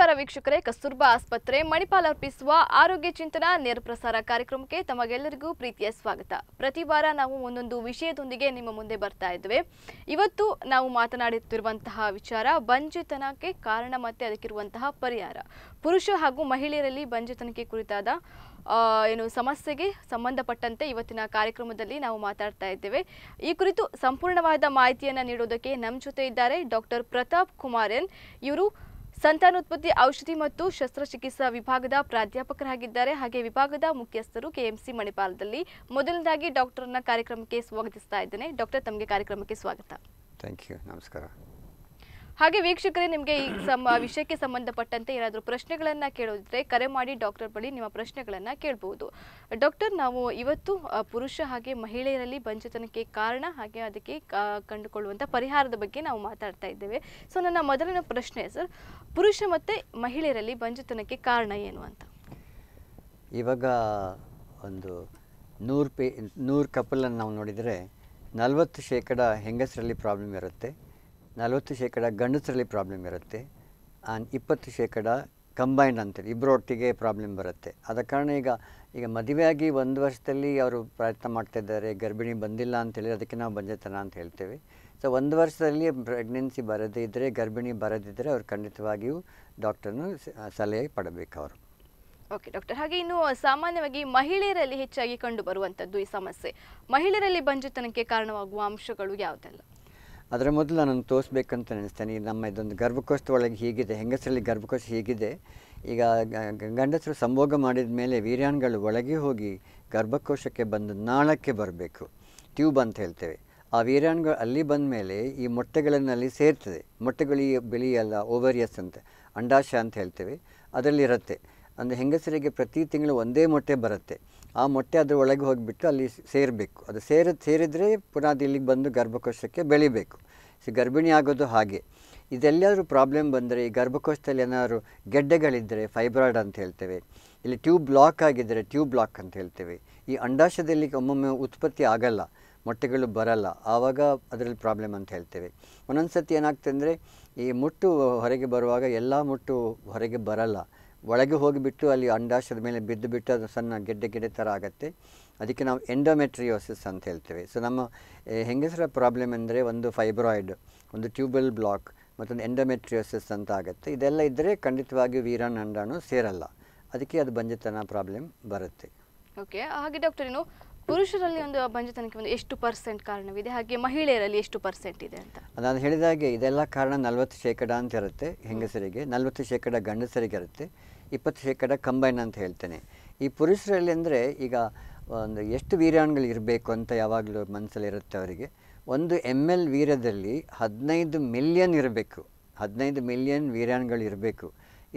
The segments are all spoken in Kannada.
ನಮಸ್ಕಾರ ವೀಕ್ಷಕರೇ ಕಸ್ತೂರ್ಬಾ ಆಸ್ಪತ್ರೆ ಮಣಿಪಾಲ್ ಅರ್ಪಿಸುವ ಆರೋಗ್ಯ ಚಿಂತನ ನೇರ ಪ್ರಸಾರ ಕಾರ್ಯಕ್ರಮಕ್ಕೆ ತಮಗೆಲ್ಲರಿಗೂ ಪ್ರೀತಿಯ ಸ್ವಾಗತ ಪ್ರತಿ ವಾರ ನಾವು ಒಂದೊಂದು ವಿಷಯದೊಂದಿಗೆ ನಿಮ್ಮ ಮುಂದೆ ಬರ್ತಾ ಇದ್ದೇವೆ ಇವತ್ತು ನಾವು ಮಾತನಾಡುತ್ತಿರುವಂತಹ ವಿಚಾರ ಬಂಜೆತನಕ್ಕೆ ಕಾರಣ ಮತ್ತೆ ಅದಕ್ಕಿರುವಂತಹ ಪರಿಹಾರ ಪುರುಷ ಹಾಗೂ ಮಹಿಳೆಯರಲ್ಲಿ ಬಂಜೆತನಕ್ಕೆ ಕುರಿತಾದ ಏನು ಸಮಸ್ಯೆಗೆ ಸಂಬಂಧಪಟ್ಟಂತೆ ಇವತ್ತಿನ ಕಾರ್ಯಕ್ರಮದಲ್ಲಿ ನಾವು ಮಾತಾಡ್ತಾ ಇದ್ದೇವೆ ಈ ಕುರಿತು ಸಂಪೂರ್ಣವಾದ ಮಾಹಿತಿಯನ್ನು ನೀಡೋದಕ್ಕೆ ನಮ್ಮ ಜೊತೆ ಇದ್ದಾರೆ ಡಾಕ್ಟರ್ ಪ್ರತಾಪ್ ಕುಮಾರನ್ ಇವರು ಸಂತಾನೋತ್ಪತ್ತಿ ಔಷಧಿ ಮತ್ತು ಶಸ್ತ್ರಚಿಕಿತ್ಸಾ ವಿಭಾಗದ ಪ್ರಾಧ್ಯಾಪಕರಾಗಿದ್ದಾರೆ ಹಾಗೆ ವಿಭಾಗದ ಮುಖ್ಯಸ್ಥರು ಕೆಎಂಸಿ ಮಣಿಪಾಲದಲ್ಲಿ ಮೊದಲನೇದಾಗಿ ಡಾಕ್ಟರ್ನ ಕಾರ್ಯಕ್ರಮಕ್ಕೆ ಸ್ವಾಗತಿಸ್ತಾ ಇದ್ದೇನೆ ಡಾಕ್ಟರ್ ತಮಗೆ ಕಾರ್ಯಕ್ರಮಕ್ಕೆ ಸ್ವಾಗತ ಥ್ಯಾಂಕ್ ಯು ನಮಸ್ಕಾರ ಹಾಗೆ ವೀಕ್ಷಕರೇ ನಿಮಗೆ ಈ ವಿಷಯಕ್ಕೆ ಸಂಬಂಧಪಟ್ಟಂತೆ ಏನಾದರೂ ಪ್ರಶ್ನೆಗಳನ್ನು ಕೇಳೋದಿದ್ರೆ ಕರೆ ಮಾಡಿ ಡಾಕ್ಟರ್ ಬಳಿ ನಿಮ್ಮ ಪ್ರಶ್ನೆಗಳನ್ನು ಕೇಳಬಹುದು ಡಾಕ್ಟರ್ ನಾವು ಇವತ್ತು ಪುರುಷ ಹಾಗೆ ಮಹಿಳೆಯರಲ್ಲಿ ಬಂಜತನಕ್ಕೆ ಕಾರಣ ಹಾಗೆ ಅದಕ್ಕೆ ಕಂಡುಕೊಳ್ಳುವಂಥ ಪರಿಹಾರದ ಬಗ್ಗೆ ನಾವು ಮಾತಾಡ್ತಾ ಇದ್ದೇವೆ ಸೊ ನನ್ನ ಮೊದಲನೇ ಪ್ರಶ್ನೆ ಸರ್ ಪುರುಷ ಮತ್ತು ಮಹಿಳೆಯರಲ್ಲಿ ಬಂಜತನಕ್ಕೆ ಕಾರಣ ಏನು ಅಂತ ಇವಾಗ ಒಂದು ನೂರು ಪೇ ನೂರು ಕಪಲನ್ನು ನಾವು ನೋಡಿದರೆ ನಲವತ್ತು ಶೇಕಡ ಹೆಂಗಸರಲ್ಲಿ ಪ್ರಾಬ್ಲಮ್ ಇರುತ್ತೆ ನಲವತ್ತು ಶೇಕಡ ಗಂಡಸರಲ್ಲಿ ಪ್ರಾಬ್ಲಮ್ ಇರುತ್ತೆ ಆ್ಯಂಡ್ ಇಪ್ಪತ್ತು ಶೇಕಡ ಕಂಬೈನ್ ಅಂತೇಳಿ ಇಬ್ಬರೊಟ್ಟಿಗೆ ಪ್ರಾಬ್ಲಮ್ ಬರುತ್ತೆ ಆದ ಕಾರಣ ಈಗ ಈಗ ಮದುವೆಯಾಗಿ ಒಂದು ವರ್ಷದಲ್ಲಿ ಅವರು ಪ್ರಯತ್ನ ಮಾಡ್ತಾ ಇದ್ದಾರೆ ಗರ್ಭಿಣಿ ಬಂದಿಲ್ಲ ಅಂತೇಳಿ ಅದಕ್ಕೆ ನಾವು ಬಂಜೆತನ ಅಂತ ಹೇಳ್ತೇವೆ ಸೊ ಒಂದು ವರ್ಷದಲ್ಲಿ ಪ್ರೆಗ್ನೆನ್ಸಿ ಬರದೇ ಇದ್ದರೆ ಗರ್ಭಿಣಿ ಬರದಿದ್ದರೆ ಅವರು ಖಂಡಿತವಾಗಿಯೂ ಡಾಕ್ಟರ್ನು ಸಲಹೆ ಪಡಬೇಕು ಅವರು ಓಕೆ ಡಾಕ್ಟರ್ ಹಾಗೆ ಇನ್ನು ಸಾಮಾನ್ಯವಾಗಿ ಮಹಿಳೆಯರಲ್ಲಿ ಹೆಚ್ಚಾಗಿ ಕಂಡು ಬರುವಂಥದ್ದು ಈ ಸಮಸ್ಯೆ ಮಹಿಳೆಯರಲ್ಲಿ ಬಂಜೆತನಕ್ಕೆ ಕಾರಣವಾಗುವ ಅಂಶಗಳು ಯಾವುದೆಲ್ಲ ಅದರ ಮೊದಲು ನಾನು ತೋರಿಸ್ಬೇಕಂತ ಅನಿಸ್ತೇನೆ ನಮ್ಮ ಇದೊಂದು ಗರ್ಭಕೋಶದ ಒಳಗೆ ಹೀಗಿದೆ ಹೆಂಗಸರಲ್ಲಿ ಗರ್ಭಕೋಶ ಹೀಗಿದೆ ಈಗ ಗಂಡಸರು ಸಂಭೋಗ ಮಾಡಿದ ಮೇಲೆ ವೀರ್ಯಾಣುಗಳು ಒಳಗೆ ಹೋಗಿ ಗರ್ಭಕೋಶಕ್ಕೆ ಬಂದು ನಾಳಕ್ಕೆ ಬರಬೇಕು ಟ್ಯೂಬ್ ಅಂತ ಹೇಳ್ತೇವೆ ಆ ವೀರ್ಯಾಣುಗಳು ಅಲ್ಲಿ ಬಂದ ಮೇಲೆ ಈ ಮೊಟ್ಟೆಗಳನ್ನಲ್ಲಿ ಸೇರ್ತದೆ ಮೊಟ್ಟೆಗಳು ಬಿಳಿಯಲ್ಲ ಓವರಿಯಸ್ ಅಂತ ಅಂಡಾಶಯ ಅಂತ ಹೇಳ್ತೇವೆ ಅದರಲ್ಲಿರುತ್ತೆ ಅಂದರೆ ಹೆಂಗಸರಿಗೆ ಪ್ರತಿ ತಿಂಗಳು ಒಂದೇ ಮೊಟ್ಟೆ ಬರುತ್ತೆ ಆ ಮೊಟ್ಟೆ ಅದ್ರ ಒಳಗೆ ಹೋಗಿಬಿಟ್ಟು ಅಲ್ಲಿ ಸೇರಬೇಕು ಅದು ಸೇರ ಸೇರಿದರೆ ಪುನಃ ಅದು ಇಲ್ಲಿಗೆ ಬಂದು ಗರ್ಭಕೋಶಕ್ಕೆ ಬೆಳಿಬೇಕು ಸೊ ಗರ್ಭಿಣಿ ಆಗೋದು ಹಾಗೆ ಇದೆಲ್ಲಾದರೂ ಪ್ರಾಬ್ಲಮ್ ಬಂದರೆ ಈ ಗರ್ಭಕೋಶದಲ್ಲಿ ಏನಾದ್ರು ಗೆಡ್ಡೆಗಳಿದ್ದರೆ ಫೈಬ್ರಾಯ್ಡ್ ಅಂತ ಹೇಳ್ತೇವೆ ಇಲ್ಲಿ ಟ್ಯೂಬ್ ಬ್ಲಾಕ್ ಆಗಿದ್ದರೆ ಟ್ಯೂಬ್ ಬ್ಲಾಕ್ ಅಂತ ಹೇಳ್ತೇವೆ ಈ ಅಂಡಾಶದಲ್ಲಿ ಒಮ್ಮೊಮ್ಮೆ ಉತ್ಪತ್ತಿ ಆಗಲ್ಲ ಮೊಟ್ಟೆಗಳು ಬರಲ್ಲ ಆವಾಗ ಅದರಲ್ಲಿ ಪ್ರಾಬ್ಲಮ್ ಅಂತ ಹೇಳ್ತೇವೆ ಒಂದೊಂದು ಸತಿ ಏನಾಗ್ತದೆ ಅಂದರೆ ಈ ಮುಟ್ಟು ಹೊರಗೆ ಬರುವಾಗ ಎಲ್ಲ ಮುಟ್ಟು ಹೊರಗೆ ಬರಲ್ಲ ಒಳಗೆ ಹೋಗಿಬಿಟ್ಟು ಅಲ್ಲಿ ಅಂಡಾಶದ ಮೇಲೆ ಬಿದ್ದು ಬಿಟ್ಟು ಅದು ಸಣ್ಣ ಗೆಡ್ಡೆ ಗೆಡ್ಡೆ ಥರ ಆಗುತ್ತೆ ಅದಕ್ಕೆ ನಾವು ಎಂಡೋಮೆಟ್ರಿಯೋಸಿಸ್ ಅಂತ ಹೇಳ್ತೇವೆ ಸೊ ನಮ್ಮ ಹೆಂಗಸರ ಪ್ರಾಬ್ಲಮ್ ಅಂದರೆ ಒಂದು ಫೈಬ್ರಾಯ್ಡ್ ಒಂದು ಟ್ಯೂಬಲ್ ಬ್ಲಾಕ್ ಮತ್ತೊಂದು ಎಂಡೋಮೆಟ್ರಿಯೋಸಿಸ್ ಅಂತ ಆಗುತ್ತೆ ಇದೆಲ್ಲ ಇದ್ದರೆ ಖಂಡಿತವಾಗಿ ವೀರಾನ್ ಅಂಡಾಣು ಸೇರಲ್ಲ ಅದಕ್ಕೆ ಅದು ಬಂಜತನ ಪ್ರಾಬ್ಲಮ್ ಬರುತ್ತೆ ಓಕೆ ಹಾಗೆ ಡಾಕ್ಟರ್ ಏನು ಪುರುಷರಲ್ಲಿ ಒಂದು ಬಂಜತನಕ್ಕೆ ಒಂದು ಎಷ್ಟು ಪರ್ಸೆಂಟ್ ಕಾರಣವಿದೆ ಹಾಗೆ ಮಹಿಳೆಯರಲ್ಲಿ ಎಷ್ಟು ಪರ್ಸೆಂಟ್ ಇದೆ ಅಂತ ನಾನು ಹೇಳಿದಾಗೆ ಇದೆಲ್ಲ ಕಾರಣ ನಲ್ವತ್ತು ಶೇಕಡ ಅಂತ ಇರುತ್ತೆ ಹೆಂಗಸರಿಗೆ ನಲ್ವತ್ತು ಶೇಕಡ ಗಂಡಸರಿಗೆ ಇರುತ್ತೆ ಇಪ್ಪತ್ತು ಶೇಕಡ ಕಂಬೈನ್ ಅಂತ ಹೇಳ್ತೇನೆ ಈ ಪುರುಷರಲ್ಲಿ ಅಂದರೆ ಈಗ ಒಂದು ಎಷ್ಟು ವೀರಾಣುಗಳು ಇರಬೇಕು ಅಂತ ಯಾವಾಗಲೂ ಮನಸ್ಸಲ್ಲಿರುತ್ತೆ ಅವರಿಗೆ ಒಂದು ಎಮ್ ಎಲ್ ವೀರ್ಯದಲ್ಲಿ ಹದಿನೈದು ಮಿಲಿಯನ್ ಇರಬೇಕು ಹದಿನೈದು ಮಿಲಿಯನ್ ವೀರ್ಯಾಣುಗಳು ಇರಬೇಕು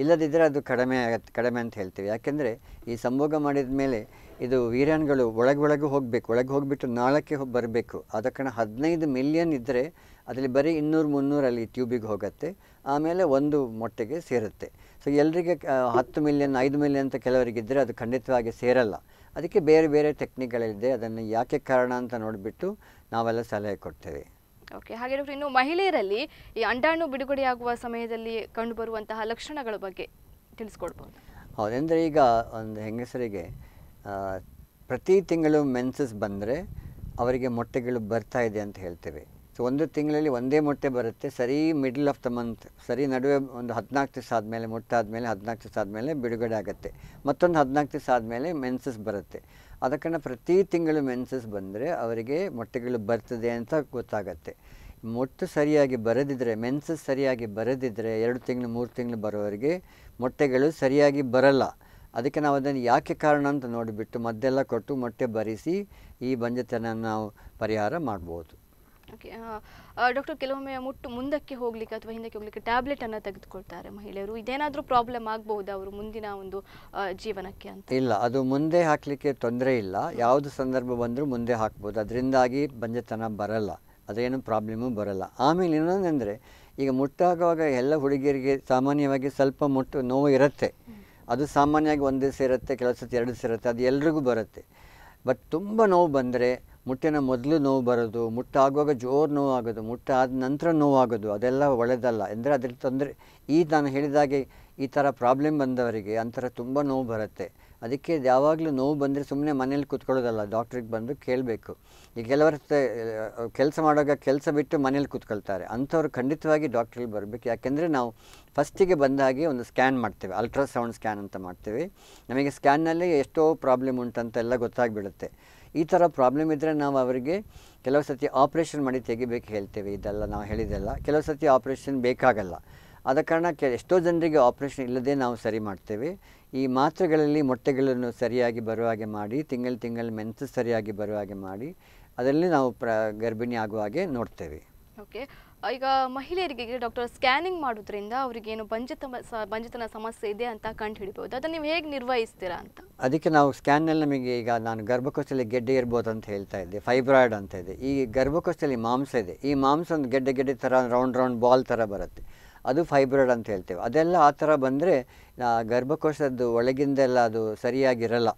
ಇಲ್ಲದಿದ್ದರೆ ಅದು ಕಡಿಮೆ ಆಗತ್ತೆ ಕಡಿಮೆ ಅಂತ ಹೇಳ್ತೀವಿ ಯಾಕೆಂದರೆ ಈ ಸಂಭೋಗ ಮಾಡಿದ ಮೇಲೆ ಇದು ವೀರ್ಯಾನ್ಗಳು ಒಳಗೆ ಒಳಗೆ ಹೋಗಬೇಕು ಒಳಗೆ ಹೋಗಿಬಿಟ್ಟು ನಾಳಕ್ಕೆ ಬರಬೇಕು ಆದ ಕಾರಣ ಹದಿನೈದು ಮಿಲಿಯನ್ ಇದ್ದರೆ ಅದರಲ್ಲಿ ಬರೀ ಇನ್ನೂರು ಮುನ್ನೂರಲ್ಲಿ ಟ್ಯೂಬಿಗೆ ಹೋಗುತ್ತೆ ಆಮೇಲೆ ಒಂದು ಮೊಟ್ಟೆಗೆ ಸೇರುತ್ತೆ ಸೊ ಎಲ್ಲರಿಗೆ ಹತ್ತು ಮಿಲಿಯನ್ ಐದು ಮಿಲಿಯನ್ ಅಂತ ಕೆಲವರಿಗಿದ್ದರೆ ಅದು ಖಂಡಿತವಾಗಿ ಸೇರಲ್ಲ ಅದಕ್ಕೆ ಬೇರೆ ಬೇರೆ ಟೆಕ್ನಿಕ್ಗಳಿದೆ ಅದನ್ನು ಯಾಕೆ ಕಾರಣ ಅಂತ ನೋಡಿಬಿಟ್ಟು ನಾವೆಲ್ಲ ಸಲಹೆ ಕೊಡ್ತೇವೆ ಓಕೆ ಹಾಗಿರೋದ್ರೆ ಇನ್ನು ಮಹಿಳೆಯರಲ್ಲಿ ಈ ಅಂಡಾಣು ಬಿಡುಗಡೆಯಾಗುವ ಸಮಯದಲ್ಲಿ ಕಂಡುಬರುವಂತಹ ಲಕ್ಷಣಗಳ ಬಗ್ಗೆ ತಿಳಿಸ್ಕೊಡ್ಬೋದು ಹೌದೆಂದರೆ ಈಗ ಒಂದು ಹೆಂಗಸರಿಗೆ ಪ್ರತಿ ತಿಂಗಳು ಮೆನ್ಸಸ್ ಬಂದರೆ ಅವರಿಗೆ ಮೊಟ್ಟೆಗಳು ಬರ್ತಾ ಇದೆ ಅಂತ ಹೇಳ್ತೇವೆ ಸೊ ಒಂದು ತಿಂಗಳಲ್ಲಿ ಒಂದೇ ಮೊಟ್ಟೆ ಬರುತ್ತೆ ಸರಿ ಮಿಡ್ಲ್ ಆಫ್ ದ ಮಂತ್ ಸರಿ ನಡುವೆ ಒಂದು ಹದಿನಾಲ್ಕು ದಿವಸ ಆದಮೇಲೆ ಆದಮೇಲೆ ಹದಿನಾಲ್ಕು ದಿವಸ ಆದಮೇಲೆ ಬಿಡುಗಡೆ ಆಗುತ್ತೆ ಮತ್ತೊಂದು ಹದಿನಾಲ್ಕು ದಿವಸ ಆದಮೇಲೆ ಮೆನ್ಸಸ್ ಬರುತ್ತೆ ಅದಕ್ಕನ್ನು ಪ್ರತಿ ತಿಂಗಳು ಮೆನ್ಸಸ್ ಬಂದರೆ ಅವರಿಗೆ ಮೊಟ್ಟೆಗಳು ಬರ್ತದೆ ಅಂತ ಗೊತ್ತಾಗತ್ತೆ ಮೊಟ್ಟು ಸರಿಯಾಗಿ ಬರದಿದ್ದರೆ ಮೆನ್ಸಸ್ ಸರಿಯಾಗಿ ಬರದಿದ್ದರೆ ಎರಡು ತಿಂಗಳು ಮೂರು ತಿಂಗಳು ಬರೋವರೆಗೆ ಮೊಟ್ಟೆಗಳು ಸರಿಯಾಗಿ ಬರಲ್ಲ ಅದಕ್ಕೆ ನಾವು ಅದನ್ನು ಯಾಕೆ ಕಾರಣ ಅಂತ ನೋಡಿಬಿಟ್ಟು ಮದ್ದೆಲ್ಲ ಕೊಟ್ಟು ಮೊಟ್ಟೆ ಬರಿಸಿ ಈ ಬಂಜತನನ ನಾವು ಪರಿಹಾರ ಮಾಡ್ಬೋದು ಓಕೆ ಡಾಕ್ಟರ್ ಕೆಲವೊಮ್ಮೆ ಮುಟ್ಟು ಮುಂದಕ್ಕೆ ಹೋಗ್ಲಿಕ್ಕೆ ಅಥವಾ ಹಿಂದಕ್ಕೆ ಹೋಗ್ಲಿಕ್ಕೆ ಟ್ಯಾಬ್ಲೆಟ್ ಅನ್ನು ತೆಗೆದುಕೊಳ್ತಾರೆ ಮಹಿಳೆಯರು ಇದೇನಾದರೂ ಪ್ರಾಬ್ಲಮ್ ಆಗಬಹುದು ಅವರು ಮುಂದಿನ ಒಂದು ಜೀವನಕ್ಕೆ ಅಂತ ಇಲ್ಲ ಅದು ಮುಂದೆ ಹಾಕಲಿಕ್ಕೆ ತೊಂದರೆ ಇಲ್ಲ ಯಾವುದು ಸಂದರ್ಭ ಬಂದರೂ ಮುಂದೆ ಹಾಕ್ಬೋದು ಅದರಿಂದಾಗಿ ಬಂಜತನ ಬರಲ್ಲ ಅದೇನು ಪ್ರಾಬ್ಲಮು ಬರಲ್ಲ ಆಮೇಲೆ ಇನ್ನೊಂದಂದರೆ ಈಗ ಮುಟ್ಟಾಗುವಾಗ ಎಲ್ಲ ಹುಡುಗಿಯರಿಗೆ ಸಾಮಾನ್ಯವಾಗಿ ಸ್ವಲ್ಪ ಮುಟ್ಟು ನೋವು ಇರುತ್ತೆ ಅದು ಸಾಮಾನ್ಯವಾಗಿ ಒಂದೇ ಸೇರುತ್ತೆ ಕೆಲವು ಸತಿ ಎರಡು ಸೇರುತ್ತೆ ಅದು ಎಲ್ರಿಗೂ ಬರುತ್ತೆ ಬಟ್ ತುಂಬ ನೋವು ಬಂದರೆ ಮುಟ್ಟಿನ ಮೊದಲು ನೋವು ಬರೋದು ಮುಟ್ಟಾಗುವಾಗ ಜೋರು ನೋವು ಆಗೋದು ಮುಟ್ಟಾದ ನಂತರ ನೋವಾಗೋದು ಅದೆಲ್ಲ ಒಳ್ಳೆಯದಲ್ಲ ಎಂದರೆ ಅದ್ರ ತೊಂದರೆ ಈ ನಾನು ಹೇಳಿದಾಗೆ ಈ ಥರ ಪ್ರಾಬ್ಲಮ್ ಬಂದವರಿಗೆ ಅಂತರ ತುಂಬ ನೋವು ಬರುತ್ತೆ ಅದಕ್ಕೆ ಯಾವಾಗಲೂ ನೋವು ಬಂದರೆ ಸುಮ್ಮನೆ ಮನೇಲಿ ಕೂತ್ಕೊಳ್ಳೋದಲ್ಲ ಡಾಕ್ಟ್ರಿಗೆ ಬಂದು ಕೇಳಬೇಕು ಈಗ ಕೆಲವರು ಕೆಲಸ ಮಾಡುವಾಗ ಕೆಲಸ ಬಿಟ್ಟು ಮನೇಲಿ ಕೂತ್ಕೊಳ್ತಾರೆ ಅಂಥವ್ರು ಖಂಡಿತವಾಗಿ ಡಾಕ್ಟ್ರಿಗೆ ಬರಬೇಕು ಯಾಕೆಂದರೆ ನಾವು ಫಸ್ಟಿಗೆ ಬಂದಾಗಿ ಒಂದು ಸ್ಕ್ಯಾನ್ ಮಾಡ್ತೇವೆ ಅಲ್ಟ್ರಾಸೌಂಡ್ ಸ್ಕ್ಯಾನ್ ಅಂತ ಮಾಡ್ತೀವಿ ನಮಗೆ ಸ್ಕ್ಯಾನ್ನಲ್ಲಿ ಎಷ್ಟೋ ಪ್ರಾಬ್ಲಮ್ ಉಂಟಂತೆಲ್ಲ ಗೊತ್ತಾಗ್ಬಿಡುತ್ತೆ ಈ ಥರ ಪ್ರಾಬ್ಲಮ್ ಇದ್ದರೆ ನಾವು ಅವರಿಗೆ ಕೆಲವು ಸರ್ತಿ ಆಪ್ರೇಷನ್ ಮಾಡಿ ತೆಗಿಬೇಕು ಹೇಳ್ತೇವೆ ಇದೆಲ್ಲ ನಾವು ಹೇಳಿದೆಲ್ಲ ಕೆಲವು ಸರ್ತಿ ಆಪ್ರೇಷನ್ ಬೇಕಾಗಲ್ಲ ಆದ ಕಾರಣ ಕೆ ಎಷ್ಟೋ ಜನರಿಗೆ ಆಪ್ರೇಷನ್ ಇಲ್ಲದೆ ನಾವು ಸರಿ ಮಾಡ್ತೇವೆ ಈ ಮಾತ್ರೆಗಳಲ್ಲಿ ಮೊಟ್ಟೆಗಳನ್ನು ಸರಿಯಾಗಿ ಬರುವ ಹಾಗೆ ಮಾಡಿ ತಿಂಗಳು ತಿಂಗಳು ಮೆನ್ಸು ಸರಿಯಾಗಿ ಬರುವ ಹಾಗೆ ಮಾಡಿ ಅದರಲ್ಲಿ ನಾವು ಪ್ರ ಗರ್ಭಿಣಿ ಆಗುವ ಹಾಗೆ ನೋಡ್ತೇವೆ ಓಕೆ ಈಗ ಮಹಿಳೆಯರಿಗೆ ಡಾಕ್ಟರ್ ಸ್ಕ್ಯಾನಿಂಗ್ ಮಾಡೋದ್ರಿಂದ ಅವರಿಗೇನು ಬಂಜಿತ ಬಂಜಿತನ ಸಮಸ್ಯೆ ಇದೆ ಅಂತ ಕಂಡು ಹಿಡಿಬೋದು ಅದನ್ನು ನೀವು ಹೇಗೆ ನಿರ್ವಹಿಸ್ತೀರಾ ಅಂತ ಅದಕ್ಕೆ ನಾವು ಸ್ಕ್ಯಾನ್ನಲ್ಲಿ ನಮಗೆ ಈಗ ನಾನು ಗರ್ಭಕೋಶದಲ್ಲಿ ಗೆಡ್ಡೆ ಇರ್ಬೋದು ಅಂತ ಹೇಳ್ತಾ ಇದ್ದೆ ಫೈಬ್ರಾಯ್ಡ್ ಅಂತ ಇದೆ ಈ ಗರ್ಭಕೋಶದಲ್ಲಿ ಮಾಂಸ ಇದೆ ಈ ಮಾಂಸ ಒಂದು ಗೆಡ್ಡೆ ಗೆಡ್ಡೆ ಥರ ರೌಂಡ್ ರೌಂಡ್ ಬಾಲ್ ಥರ ಬರುತ್ತೆ ಅದು ಫೈಬ್ರಾಯ್ಡ್ ಅಂತ ಹೇಳ್ತೇವೆ ಅದೆಲ್ಲ ಆ ಥರ ಬಂದರೆ ಗರ್ಭಕೋಶದ್ದು ಒಳಗಿಂದೆಲ್ಲ ಅದು ಸರಿಯಾಗಿರಲ್ಲ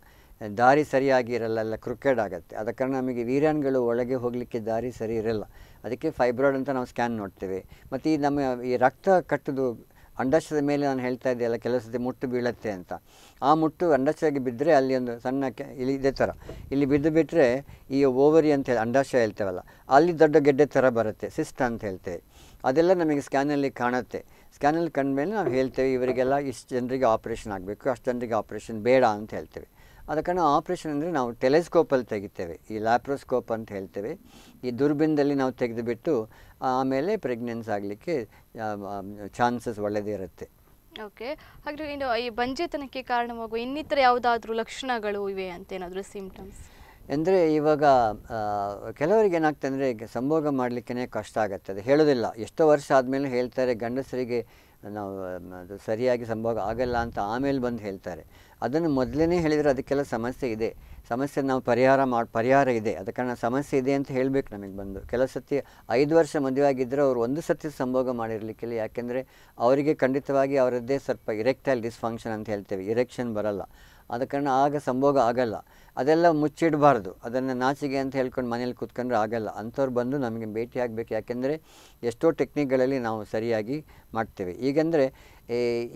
ದಾರಿ ಸರಿಯಾಗಿರಲ್ಲ ಎಲ್ಲ ಕ್ರಿಕೆಟ್ ಆಗುತ್ತೆ ಆದ ಕಾರಣ ನಮಗೆ ವೀರ್ಯಾನ್ಗಳು ಒಳಗೆ ಹೋಗಲಿಕ್ಕೆ ದಾರಿ ಸರಿ ಇರಲ್ಲ ಅದಕ್ಕೆ ಫೈಬ್ರಾಯ್ಡ್ ಅಂತ ನಾವು ಸ್ಕ್ಯಾನ್ ನೋಡ್ತೇವೆ ಮತ್ತು ಈ ನಮ್ಮ ಈ ರಕ್ತ ಕಟ್ಟದು ಅಂಡಾಶಯದ ಮೇಲೆ ನಾನು ಹೇಳ್ತಾ ಇದ್ದೆಲ್ಲ ಕೆಲವು ಮುಟ್ಟು ಬೀಳುತ್ತೆ ಅಂತ ಆ ಮುಟ್ಟು ಅಂಡಶಾಗಿ ಬಿದ್ದರೆ ಅಲ್ಲಿ ಒಂದು ಸಣ್ಣ ಕೆ ಇಲ್ಲಿ ಇದೇ ಥರ ಇಲ್ಲಿ ಬಿದ್ದು ಬಿಟ್ಟರೆ ಈ ಓವರಿ ಅಂತ ಹೇಳಿ ಅಂಡಾಶಯ ಹೇಳ್ತೇವಲ್ಲ ಅಲ್ಲಿ ದೊಡ್ಡ ಗೆಡ್ಡೆ ಥರ ಬರುತ್ತೆ ಸಿಸ್ಟ್ ಅಂತ ಹೇಳ್ತೇವೆ ಅದೆಲ್ಲ ನಮಗೆ ಸ್ಕ್ಯಾನಲ್ಲಿ ಕಾಣುತ್ತೆ ಸ್ಕ್ಯಾನಲ್ಲಿ ಮೇಲೆ ನಾವು ಹೇಳ್ತೇವೆ ಇವರಿಗೆಲ್ಲ ಇಷ್ಟು ಜನರಿಗೆ ಆಪ್ರೇಷನ್ ಆಗಬೇಕು ಅಷ್ಟು ಜನರಿಗೆ ಆಪ್ರೇಷನ್ ಬೇಡ ಅಂತ ಹೇಳ್ತೇವೆ ಆದ ಕಾರಣ ಆಪ್ರೇಷನ್ ಅಂದರೆ ನಾವು ಟೆಲಿಸ್ಕೋಪಲ್ಲಿ ತೆಗಿತೇವೆ ಈ ಲ್ಯಾಪ್ರೋಸ್ಕೋಪ್ ಅಂತ ಹೇಳ್ತೇವೆ ಈ ದುರ್ಬಿನ್ದಲ್ಲಿ ನಾವು ತೆಗೆದುಬಿಟ್ಟು ಆಮೇಲೆ ಪ್ರೆಗ್ನೆನ್ಸ್ ಆಗಲಿಕ್ಕೆ ಚಾನ್ಸಸ್ ಒಳ್ಳೆಯದೇ ಇರುತ್ತೆ ಓಕೆ ಹಾಗೆ ಈ ಬಂಜೆತನಕ್ಕೆ ಕಾರಣವಾಗುವ ಇನ್ನಿತರ ಯಾವುದಾದ್ರೂ ಲಕ್ಷಣಗಳು ಇವೆ ಅಂತ ಏನಾದರೂ ಸಿಂಪ್ಟಮ್ಸ್ ಅಂದರೆ ಇವಾಗ ಕೆಲವರಿಗೆ ಏನಾಗ್ತದೆ ಅಂದರೆ ಈಗ ಸಂಭೋಗ ಮಾಡಲಿಕ್ಕೇ ಕಷ್ಟ ಆಗುತ್ತೆ ಅದು ಹೇಳೋದಿಲ್ಲ ಎಷ್ಟೋ ವರ್ಷ ಆದಮೇಲೆ ಹೇಳ್ತಾರೆ ಗಂಡಸರಿಗೆ ನಾವು ಅದು ಸರಿಯಾಗಿ ಸಂಭೋಗ ಆಗಲ್ಲ ಅಂತ ಆಮೇಲೆ ಬಂದು ಹೇಳ್ತಾರೆ ಅದನ್ನು ಮೊದಲೇ ಹೇಳಿದರೆ ಅದಕ್ಕೆಲ್ಲ ಸಮಸ್ಯೆ ಇದೆ ಸಮಸ್ಯೆ ನಾವು ಪರಿಹಾರ ಮಾಡಿ ಪರಿಹಾರ ಇದೆ ಅದ ಕಾರಣ ಸಮಸ್ಯೆ ಇದೆ ಅಂತ ಹೇಳಬೇಕು ನಮಗೆ ಬಂದು ಕೆಲವು ಸತಿ ಐದು ವರ್ಷ ಮದುವೆ ಆಗಿದ್ದರೆ ಅವರು ಒಂದು ಸತಿ ಸಂಭೋಗ ಮಾಡಿರಲಿಕ್ಕಿಲ್ಲ ಯಾಕೆಂದರೆ ಅವರಿಗೆ ಖಂಡಿತವಾಗಿ ಅವರದ್ದೇ ಸ್ವಲ್ಪ ಇರೆಕ್ಟೈಲ್ ಡಿಸ್ಫಂಕ್ಷನ್ ಅಂತ ಹೇಳ್ತೇವೆ ಇರೆಕ್ಷನ್ ಬರಲ್ಲ ಆದ ಕಾರಣ ಆಗ ಸಂಭೋಗ ಆಗಲ್ಲ ಅದೆಲ್ಲ ಮುಚ್ಚಿಡಬಾರ್ದು ಅದನ್ನು ನಾಚಿಗೆ ಅಂತ ಹೇಳ್ಕೊಂಡು ಮನೇಲಿ ಕೂತ್ಕೊಂಡ್ರೆ ಆಗಲ್ಲ ಅಂಥವ್ರು ಬಂದು ನಮಗೆ ಭೇಟಿ ಆಗಬೇಕು ಯಾಕೆಂದರೆ ಎಷ್ಟೋ ಟೆಕ್ನಿಕ್ಗಳಲ್ಲಿ ನಾವು ಸರಿಯಾಗಿ ಮಾಡ್ತೇವೆ ಈಗಂದರೆ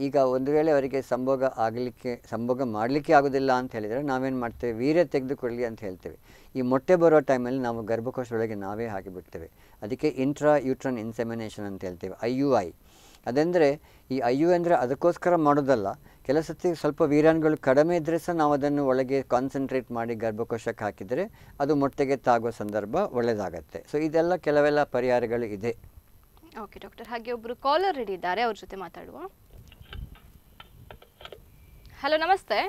ಈಗ ಒಂದು ವೇಳೆ ಅವರಿಗೆ ಸಂಭೋಗ ಆಗಲಿಕ್ಕೆ ಸಂಭೋಗ ಮಾಡಲಿಕ್ಕೆ ಆಗೋದಿಲ್ಲ ಅಂತ ಹೇಳಿದರೆ ನಾವೇನು ಮಾಡ್ತೇವೆ ವೀರ್ಯ ತೆಗೆದುಕೊಳ್ಳಿ ಅಂತ ಹೇಳ್ತೇವೆ ಈ ಮೊಟ್ಟೆ ಬರೋ ಟೈಮಲ್ಲಿ ನಾವು ಗರ್ಭಕೋಶದೊಳಗೆ ನಾವೇ ಹಾಕಿಬಿಡ್ತೇವೆ ಅದಕ್ಕೆ ಇಂಟ್ರಾ ಯೂಟ್ರನ್ ಇನ್ಸೆಮಿನೇಷನ್ ಅಂತ ಹೇಳ್ತೇವೆ ಐ ಯು ಐ ಅದೆಂದರೆ ಈ ಅಯ್ಯು ಅಂದರೆ ಅದಕ್ಕೋಸ್ಕರ ಮಾಡೋದಲ್ಲ ಕೆಲವು ಸತಿ ಸ್ವಲ್ಪ ವೀರಾಣುಗಳು ಕಡಿಮೆ ಇದ್ದರೆ ಸಹ ನಾವು ಅದನ್ನು ಒಳಗೆ ಕಾನ್ಸಂಟ್ರೇಟ್ ಮಾಡಿ ಗರ್ಭಕೋಶಕ್ಕೆ ಹಾಕಿದರೆ ಅದು ಮೊಟ್ಟೆಗೆ ತಾಗುವ ಸಂದರ್ಭ ಒಳ್ಳೆಯದಾಗತ್ತೆ ಸೊ ಇದೆಲ್ಲ ಕೆಲವೆಲ್ಲ ಪರಿಹಾರಗಳು ಇದೆ ಓಕೆ ಡಾಕ್ಟರ್ ಹಾಗೆ ಒಬ್ಬರು ಕಾಲರ್ ರೆಡಿ ಇದ್ದಾರೆ ಅವ್ರ ಜೊತೆ ಮಾತಾಡುವ ಹಲೋ ನಮಸ್ತೆ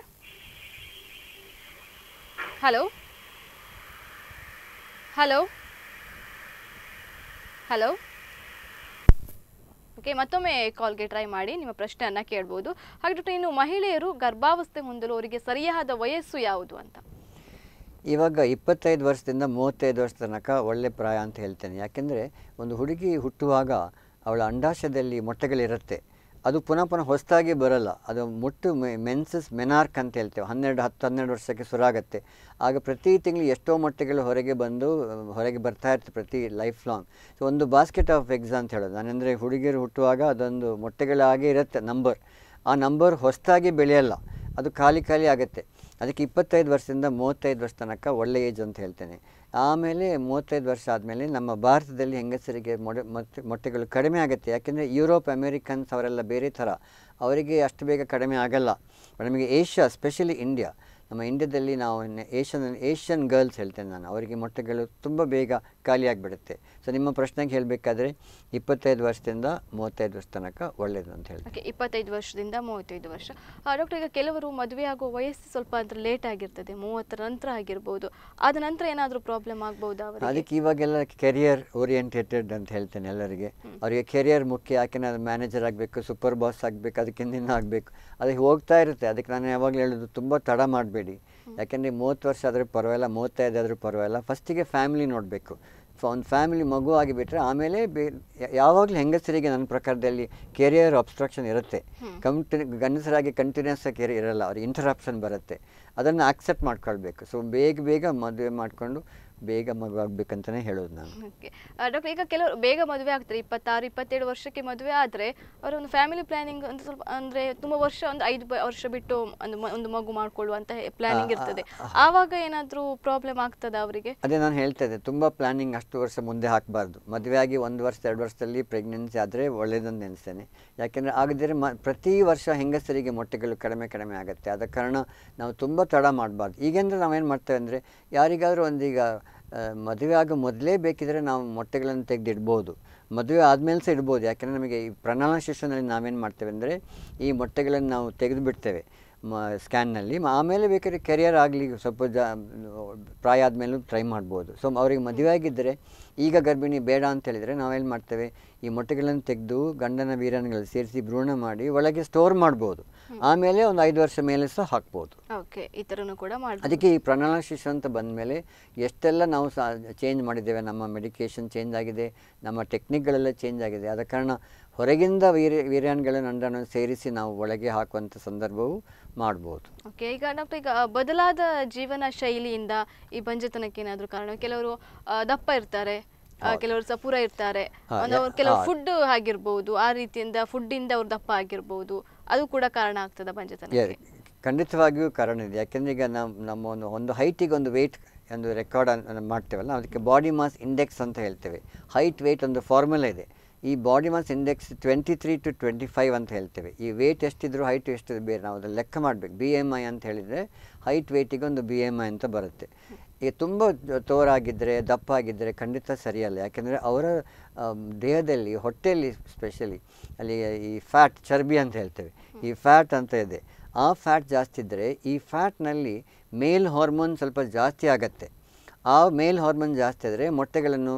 ಹಲೋ ಹಲೋ ಹಲೋ ಓಕೆ ಮತ್ತೊಮ್ಮೆ ಕಾಲ್ಗೆ ಟ್ರೈ ಮಾಡಿ ನಿಮ್ಮ ಪ್ರಶ್ನೆಯನ್ನು ಕೇಳ್ಬೋದು ಹಾಗೆ ಡಾಕ್ಟರ್ ಇನ್ನು ಮಹಿಳೆಯರು ಗರ್ಭಾವಸ್ಥೆ ಹೊಂದಲು ಅವರಿಗೆ ಸರಿಯಾದ ವಯಸ್ಸು ಯಾವುದು ಅಂತ ಇವಾಗ ಇಪ್ಪತ್ತೈದು ವರ್ಷದಿಂದ ಮೂವತ್ತೈದು ವರ್ಷದ ತನಕ ಒಳ್ಳೆ ಪ್ರಾಯ ಅಂತ ಹೇಳ್ತೇನೆ ಯಾಕೆಂದರೆ ಒಂದು ಹುಡುಗಿ ಹುಟ್ಟುವಾಗ ಅವಳ ಅಂಡಾಶದಲ್ಲಿ ಮೊಟ್ಟೆಗಳಿರುತ್ತೆ ಅದು ಪುನಃ ಪುನಃ ಹೊಸದಾಗಿ ಬರಲ್ಲ ಅದು ಮುಟ್ಟು ಮೆನ್ಸಸ್ ಮೆನಾರ್ಕ್ ಅಂತ ಹೇಳ್ತೇವೆ ಹನ್ನೆರಡು ಹತ್ತು ಹನ್ನೆರಡು ವರ್ಷಕ್ಕೆ ಆಗುತ್ತೆ ಆಗ ಪ್ರತಿ ತಿಂಗಳು ಎಷ್ಟೋ ಮೊಟ್ಟೆಗಳು ಹೊರಗೆ ಬಂದು ಹೊರಗೆ ಬರ್ತಾ ಇರ್ತದೆ ಪ್ರತಿ ಲೈಫ್ ಲಾಂಗ್ ಸೊ ಒಂದು ಬಾಸ್ಕೆಟ್ ಆಫ್ ಎಗ್ಸ್ ಅಂತ ಹೇಳೋದು ನಾನೆಂದರೆ ಹುಡುಗಿಯರು ಹುಟ್ಟುವಾಗ ಅದೊಂದು ಮೊಟ್ಟೆಗಳಾಗೆ ಇರುತ್ತೆ ನಂಬರ್ ಆ ನಂಬರ್ ಹೊಸದಾಗಿ ಬೆಳೆಯಲ್ಲ ಅದು ಖಾಲಿ ಖಾಲಿ ಆಗುತ್ತೆ ಅದಕ್ಕೆ ಇಪ್ಪತ್ತೈದು ವರ್ಷದಿಂದ ಮೂವತ್ತೈದು ವರ್ಷ ತನಕ ಒಳ್ಳೆ ಏಜ್ ಅಂತ ಹೇಳ್ತೇನೆ ಆಮೇಲೆ ಮೂವತ್ತೈದು ವರ್ಷ ಆದಮೇಲೆ ನಮ್ಮ ಭಾರತದಲ್ಲಿ ಹೆಂಗಸರಿಗೆ ಮೊಡೆ ಮೊಟ್ಟೆ ಮೊಟ್ಟೆಗಳು ಕಡಿಮೆ ಆಗುತ್ತೆ ಯಾಕೆಂದರೆ ಯುರೋಪ್ ಅಮೇರಿಕನ್ಸ್ ಅವರೆಲ್ಲ ಬೇರೆ ಥರ ಅವರಿಗೆ ಅಷ್ಟು ಬೇಗ ಕಡಿಮೆ ಆಗಲ್ಲ ನಮಗೆ ಏಷ್ಯಾ ಸ್ಪೆಷಲಿ ಇಂಡಿಯಾ ನಮ್ಮ ಇಂಡ್ಯಾದಲ್ಲಿ ನಾವು ಏಷ್ಯನ್ ಏಷ್ಯನ್ ಗರ್ಲ್ಸ್ ಹೇಳ್ತೇನೆ ನಾನು ಅವರಿಗೆ ಮೊಟ್ಟೆಗಳು ತುಂಬ ಬೇಗ ಖಾಲಿಯಾಗಿಬಿಡುತ್ತೆ ಸೊ ನಿಮ್ಮ ಪ್ರಶ್ನೆಗೆ ಹೇಳಬೇಕಾದ್ರೆ ಇಪ್ಪತ್ತೈದು ವರ್ಷದಿಂದ ಮೂವತ್ತೈದು ವರ್ಷ ತನಕ ಒಳ್ಳೆಯದು ಅಂತ ಹೇಳಿ ಇಪ್ಪತ್ತೈದು ವರ್ಷದಿಂದ ಮೂವತ್ತೈದು ವರ್ಷ ಡಾಕ್ಟರ್ ಈಗ ಕೆಲವರು ಮದುವೆ ಆಗುವ ವಯಸ್ಸು ಸ್ವಲ್ಪ ಅದರ ಲೇಟ್ ಆಗಿರ್ತದೆ ಮೂವತ್ತರ ನಂತರ ಆಗಿರ್ಬೋದು ಆದ ನಂತರ ಏನಾದರೂ ಪ್ರಾಬ್ಲಮ್ ಆಗ್ಬೋದು ಅದಕ್ಕೆ ಇವಾಗೆಲ್ಲ ಕೆರಿಯರ್ ಓರಿಯೆಂಟೆಟೆಡ್ ಅಂತ ಹೇಳ್ತೇನೆ ಎಲ್ಲರಿಗೆ ಅವರಿಗೆ ಕೆರಿಯರ್ ಮುಖ್ಯ ಯಾಕೆನಾದ್ರೂ ಮ್ಯಾನೇಜರ್ ಆಗಬೇಕು ಸೂಪರ್ ಬಾಸ್ ಆಗಬೇಕು ಅದಕ್ಕಿಂದ ಆಗಬೇಕು ಅದಕ್ಕೆ ಹೋಗ್ತಾ ಇರುತ್ತೆ ಅದಕ್ಕೆ ನಾನು ಯಾವಾಗಲೂ ಹೇಳೋದು ತುಂಬ ತಡ ಮಾಡಬೇಕು ಮಾಡಬೇಡಿ ಯಾಕೆಂದರೆ ಮೂವತ್ತು ವರ್ಷ ಆದರೂ ಪರವಾಗಿಲ್ಲ ಮೂವತ್ತೈದು ಆದರೂ ಪರವಾಗಿಲ್ಲ ಫಸ್ಟಿಗೆ ಫ್ಯಾಮಿಲಿ ನೋಡಬೇಕು ಒಂದು ಫ್ಯಾಮಿಲಿ ಮಗು ಆಗಿಬಿಟ್ರೆ ಆಮೇಲೆ ಬೇ ಯಾವಾಗಲೂ ಹೆಂಗಸರಿಗೆ ನನ್ನ ಪ್ರಕಾರದಲ್ಲಿ ಕೆರಿಯರ್ ಅಬ್ಸ್ಟ್ರಕ್ಷನ್ ಇರುತ್ತೆ ಕಂಟಿ ಗಂಡಸರಾಗಿ ಕಂಟಿನ್ಯೂಸ್ ಆಗಿ ಕೆರಿಯರ್ ಇರಲ್ಲ ಅವ್ರಿಗೆ ಇಂಟರಪ್ಷನ್ ಬರುತ್ತೆ ಅದನ್ನು ಆಕ್ಸೆಪ್ಟ್ ಮಾಡ್ಕೊಳ್ಬೇಕು ಸೊ ಬೇಗ ಬೇಗ ಮದುವೆ ಮಾಡಿಕೊಂಡು ಬೇಗ ಆಗ್ಬೇಕಂತಾನೆ ಹೇಳೋದು ನಾನು ಡಾಕ್ಟರ್ ಈಗ ಕೆಲವರು ಬೇಗ ಮದುವೆ ಆಗ್ತಾರೆ ಇಪ್ಪತ್ತಾರು ಇಪ್ಪತ್ತೇಳು ವರ್ಷಕ್ಕೆ ಮದುವೆ ಆದರೆ ಅವರ ಒಂದು ಫ್ಯಾಮಿಲಿ ಪ್ಲಾನಿಂಗ್ ಒಂದು ಸ್ವಲ್ಪ ಅಂದ್ರೆ ತುಂಬಾ ವರ್ಷ ಒಂದು ಐದು ವರ್ಷ ಬಿಟ್ಟು ಒಂದು ಒಂದು ಮಗು ಮಾಡ್ಕೊಳ್ಳುವಂತ ಪ್ಲಾನಿಂಗ್ ಇರ್ತದೆ ಆವಾಗ ಏನಾದರೂ ಪ್ರಾಬ್ಲಮ್ ಆಗ್ತದೆ ಅವರಿಗೆ ಅದೇ ನಾನು ಹೇಳ್ತಾ ಇದ್ದೆ ತುಂಬ ಪ್ಲಾನಿಂಗ್ ಅಷ್ಟು ವರ್ಷ ಮುಂದೆ ಹಾಕಬಾರ್ದು ಮದುವೆ ಆಗಿ ಒಂದು ವರ್ಷ ಎರಡು ವರ್ಷದಲ್ಲಿ ಪ್ರೆಗ್ನೆನ್ಸಿ ಆದರೆ ಒಳ್ಳೇದಂತ ಎನಿಸ್ತೇನೆ ಯಾಕೆಂದ್ರೆ ಆಗದಿದ್ರೆ ಮ ಪ್ರತಿ ವರ್ಷ ಹೆಂಗಸರಿಗೆ ಮೊಟ್ಟೆಗಳು ಕಡಿಮೆ ಕಡಿಮೆ ಆಗುತ್ತೆ ಆದ ಕಾರಣ ನಾವು ತುಂಬ ತಡ ಮಾಡಬಾರ್ದು ಈಗೆಂದ್ರೆ ನಾವೇನು ಮಾಡ್ತೇವೆ ಅಂದರೆ ಯಾರಿಗಾದರೂ ಒಂದೀಗ ಮದುವೆ ಆಗ ಮೊದಲೇ ಬೇಕಿದ್ರೆ ನಾವು ಮೊಟ್ಟೆಗಳನ್ನು ತೆಗೆದಿಡ್ಬೋದು ಮದುವೆ ಆದಮೇಲೆ ಸಹ ಇಡ್ಬೋದು ಯಾಕೆಂದರೆ ನಮಗೆ ಈ ಪ್ರಣಾಳ ಶಿಶುನಲ್ಲಿ ನಾವೇನು ಮಾಡ್ತೇವೆ ಅಂದರೆ ಈ ಮೊಟ್ಟೆಗಳನ್ನು ನಾವು ತೆಗೆದು ಬಿಡ್ತೇವೆ ಮ ಸ್ಕ್ಯಾನ್ನಲ್ಲಿ ಆಮೇಲೆ ಬೇಕಾದ್ರೆ ಕೆರಿಯರ್ ಆಗಲಿ ಸ್ವಲ್ಪ ಜ ಪ್ರಾಯ ಆದಮೇಲೂ ಟ್ರೈ ಮಾಡ್ಬೋದು ಸೊ ಅವರಿಗೆ ಮದುವೆ ಆಗಿದ್ದರೆ ಈಗ ಗರ್ಭಿಣಿ ಬೇಡ ಅಂತ ಹೇಳಿದರೆ ನಾವೇನು ಮಾಡ್ತೇವೆ ಈ ಮೊಟ್ಟೆಗಳನ್ನು ತೆಗೆದು ಗಂಡನ ವೀರನ್ಗಳು ಸೇರಿಸಿ ಭ್ರೂಣ ಮಾಡಿ ಒಳಗೆ ಸ್ಟೋರ್ ಮಾಡ್ಬೋದು ಆಮೇಲೆ ಒಂದು ಐದು ವರ್ಷ ಮೇಲೆ ಸಹ ಹಾಕ್ಬೋದು ಈ ಕೂಡ ಅದಕ್ಕೆ ಈ ಪ್ರಣಾಳ ಶಿಶು ಅಂತ ಬಂದ ಮೇಲೆ ಎಷ್ಟೆಲ್ಲ ನಾವು ಚೇಂಜ್ ಮಾಡಿದ್ದೇವೆ ನಮ್ಮ ಮೆಡಿಕೇಶನ್ ಚೇಂಜ್ ಆಗಿದೆ ನಮ್ಮ ಟೆಕ್ನಿಕ್ಗಳೆಲ್ಲ ಚೇಂಜ್ ಆಗಿದೆ ಆದ ಕಾರಣ ಹೊರಗಿಂದ ವೀರ ವೀರ್ಯಾನ್ಗಳ ನಂಡನ್ನು ಸೇರಿಸಿ ನಾವು ಒಳಗೆ ಹಾಕುವಂಥ ಸಂದರ್ಭವು ಮಾಡ್ಬೋದು ಓಕೆ ಈಗ ಡಾಕ್ಟರ್ ಈಗ ಬದಲಾದ ಜೀವನ ಶೈಲಿಯಿಂದ ಈ ಬಂಜತನಕ್ಕೆ ಏನಾದರೂ ಕಾರಣ ಕೆಲವರು ದಪ್ಪ ಇರ್ತಾರೆ ಕೆಲವರು ಸಪೂರ ಇರ್ತಾರೆ ಕೆಲವು ಫುಡ್ ಆಗಿರ್ಬೋದು ಆ ರೀತಿಯಿಂದ ಫುಡ್ ಇಂದ ಅವ್ರು ದಪ್ಪ ಆಗಿರ್ಬೋದು ಅದು ಕೂಡ ಕಾರಣ ಆಗ್ತದೆ ಬಂಜತನ ಖಂಡಿತವಾಗಿಯೂ ಕಾರಣ ಇದೆ ಯಾಕಂದ್ರೆ ಈಗ ನಮ್ಮ ನಮ್ಮ ಒಂದು ಒಂದು ಹೈಟಿಗೆ ಒಂದು ವೆಯ್ಟ್ ಒಂದು ರೆಕಾರ್ಡ್ ಮಾಡ್ತೇವಲ್ಲ ಅದಕ್ಕೆ ಬಾಡಿ ಮಾಸ್ ಇಂಡೆಕ್ಸ್ ಅಂತ ಹೇಳ್ತೇವೆ ಹೈಟ್ ವೆಯ್ಟ್ ಒಂದು ಫಾರ್ಮುಲಾ ಇದೆ ಈ body mass index twenty three to twenty five ಅಂತ ಹೇಳ್ತೇವೆ ಈ ವೇಟ್ ಎಷ್ಟಿದ್ರು ಹೈಟ್ ಎಷ್ಟಿದ್ರು ಬೇರೆ ನಾವು ಅದನ್ನು ಲೆಕ್ಕ ಮಾಡಬೇಕು ಬಿ ಎಮ್ ಐ ಅಂತ ಹೇಳಿದರೆ ಹೈಟ್ ವೇಟಿಗೆ ಒಂದು ಬಿ ಎಮ್ ಐ ಅಂತ ಬರುತ್ತೆ ಈಗ ತುಂಬ ತೋರಾಗಿದ್ದರೆ ದಪ್ಪ ಆಗಿದ್ದರೆ ಖಂಡಿತ ಸರಿಯಲ್ಲ ಯಾಕೆಂದರೆ ಅವರ ದೇಹದಲ್ಲಿ ಹೊಟ್ಟೆಯಲ್ಲಿ ಸ್ಪೆಷಲಿ ಅಲ್ಲಿ ಈ ಫ್ಯಾಟ್ ಚರ್ಬಿ ಅಂತ ಹೇಳ್ತೇವೆ ಈ ಫ್ಯಾಟ್ ಅಂತ ಇದೆ ಆ ಫ್ಯಾಟ್ ಜಾಸ್ತಿ ಇದ್ದರೆ ಈ ಫ್ಯಾಟ್ನಲ್ಲಿ ಮೇಲ್ ಹಾರ್ಮೋನ್ ಸ್ವಲ್ಪ ಜಾಸ್ತಿ ಆಗತ್ತೆ ಆ ಮೇಲ್ ಹಾರ್ಮೋನ್ ಜಾಸ್ತಿ ಆದರೆ ಮೊಟ್ಟೆಗಳನ್ನು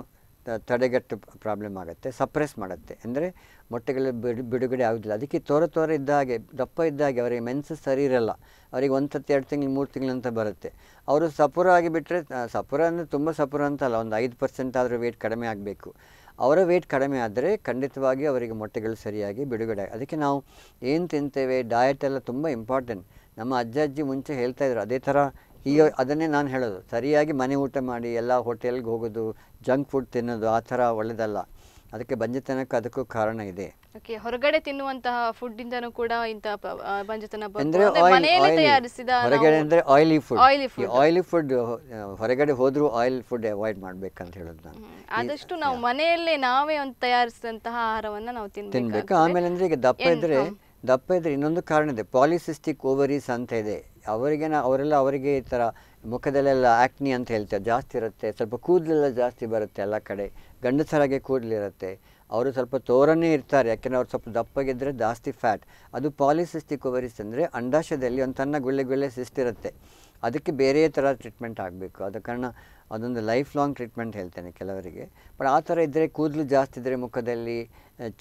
ತಡೆಗಟ್ಟು ಪ್ರಾಬ್ಲಮ್ ಆಗುತ್ತೆ ಸಪ್ರೆಸ್ ಮಾಡುತ್ತೆ ಅಂದರೆ ಮೊಟ್ಟೆಗಳು ಬಿಡು ಬಿಡುಗಡೆ ಆಗೋದಿಲ್ಲ ಅದಕ್ಕೆ ತೋರ ತೋರ ಇದ್ದ ಹಾಗೆ ದಪ್ಪ ಇದ್ದ ಹಾಗೆ ಅವರಿಗೆ ಮೆನ್ಸಸ್ ಸರಿ ಇರಲ್ಲ ಅವರಿಗೆ ಒಂದು ಸತಿ ಎರಡು ತಿಂಗಳು ಮೂರು ತಿಂಗಳು ಅಂತ ಬರುತ್ತೆ ಅವರು ಸಪುರ ಆಗಿಬಿಟ್ರೆ ಸಪುರ ಅಂದರೆ ತುಂಬ ಸಪುರ ಅಂತಲ್ಲ ಒಂದು ಐದು ಪರ್ಸೆಂಟ್ ಆದರೂ ವೆಯ್ಟ್ ಕಡಿಮೆ ಆಗಬೇಕು ಅವರ ವೆಯ್ಟ್ ಕಡಿಮೆ ಆದರೆ ಖಂಡಿತವಾಗಿ ಅವರಿಗೆ ಮೊಟ್ಟೆಗಳು ಸರಿಯಾಗಿ ಬಿಡುಗಡೆ ಅದಕ್ಕೆ ನಾವು ಏನು ತಿಂತೇವೆ ಡಯಟ್ ಎಲ್ಲ ತುಂಬ ಇಂಪಾರ್ಟೆಂಟ್ ನಮ್ಮ ಅಜ್ಜ ಅಜ್ಜಿ ಮುಂಚೆ ಹೇಳ್ತಾಯಿದ್ರು ಅದೇ ಥರ ಈಗ ಅದನ್ನೇ ನಾನು ಹೇಳೋದು ಸರಿಯಾಗಿ ಮನೆ ಊಟ ಮಾಡಿ ಎಲ್ಲ ಹೋಟೆಲ್ಗೆ ಹೋಗೋದು ಜಂಕ್ ಫುಡ್ ತಿನ್ನೋದು ಆ ಥರ ಒಳ್ಳೆಯದಲ್ಲ ಅದಕ್ಕೆ ಬಂಜತನಕ್ಕೆ ಅದಕ್ಕೂ ಕಾರಣ ಇದೆ ಓಕೆ ಹೊರಗಡೆ ತಿನ್ನುವಂತಹ ಫುಡ್ ಇಂದನು ಕೂಡ ಇಂತಹ ಬಂಜತನ ಹೊರಗಡೆ ಅಂದ್ರೆ ಆಯಿಲಿ ಫುಡ್ ಆಯಿಲಿ ಫುಡ್ ಹೊರಗಡೆ ಹೋದ್ರೂ ಆಯಿಲ್ ಫುಡ್ ಅವಾಯ್ಡ್ ಮಾಡ್ಬೇಕಂತ ಹೇಳೋದು ನಾನು ಆದಷ್ಟು ನಾವು ಮನೆಯಲ್ಲೇ ನಾವೇ ಒಂದು ತಯಾರಿಸಿದಂತಹ ಆಹಾರವನ್ನ ನಾವು ತಿನ್ಬೇಕು ಆಮೇಲೆ ಅಂದ್ರೆ ಈಗ ದಪ್ಪ ಇದ್ರೆ ದಪ್ಪ ಇದ್ರೆ ಇನ್ನೊಂದು ಕಾರಣ ಇದೆ ಪಾಲಿಸಿಸ್ಟಿಕ್ ಓವರೀಸ್ ಅಂತ ಇದೆ ಅವರಿಗೆ ನಾ ಅವರೆಲ್ಲ ಅವರಿಗೆ ಈ ಥರ ಮುಖದಲ್ಲೆಲ್ಲ ಆ್ಯಕ್ನಿ ಅಂತ ಹೇಳ್ತಾರೆ ಜಾಸ್ತಿ ಇರುತ್ತೆ ಸ್ವಲ್ಪ ಕೂದಲೆಲ್ಲ ಜಾಸ್ತಿ ಬರುತ್ತೆ ಎಲ್ಲ ಕಡೆ ಗಂಡಸರಾಗೆ ಕೂದಲಿರುತ್ತೆ ಅವರು ಸ್ವಲ್ಪ ತೋರನೇ ಇರ್ತಾರೆ ಯಾಕೆಂದರೆ ಅವ್ರು ಸ್ವಲ್ಪ ದಪ್ಪಗಿದ್ದರೆ ಜಾಸ್ತಿ ಫ್ಯಾಟ್ ಅದು ಪಾಲಿಸಿಸ್ಟಿಕ್ ಓವರಿಸ್ ಅಂದರೆ ಅಂಡಾಶಯದಲ್ಲಿ ಒಂದು ತನ್ನ ಗುಳ್ಳೆ ಗುಳ್ಳೆ ಸಿಸ್ತಿರುತ್ತೆ ಅದಕ್ಕೆ ಬೇರೆ ಥರ ಟ್ರೀಟ್ಮೆಂಟ್ ಆಗಬೇಕು ಆದ ಕಾರಣ ಅದೊಂದು ಲೈಫ್ ಲಾಂಗ್ ಟ್ರೀಟ್ಮೆಂಟ್ ಹೇಳ್ತೇನೆ ಕೆಲವರಿಗೆ ಬಟ್ ಆ ಥರ ಇದ್ದರೆ ಕೂದಲು ಜಾಸ್ತಿ ಇದ್ದರೆ ಮುಖದಲ್ಲಿ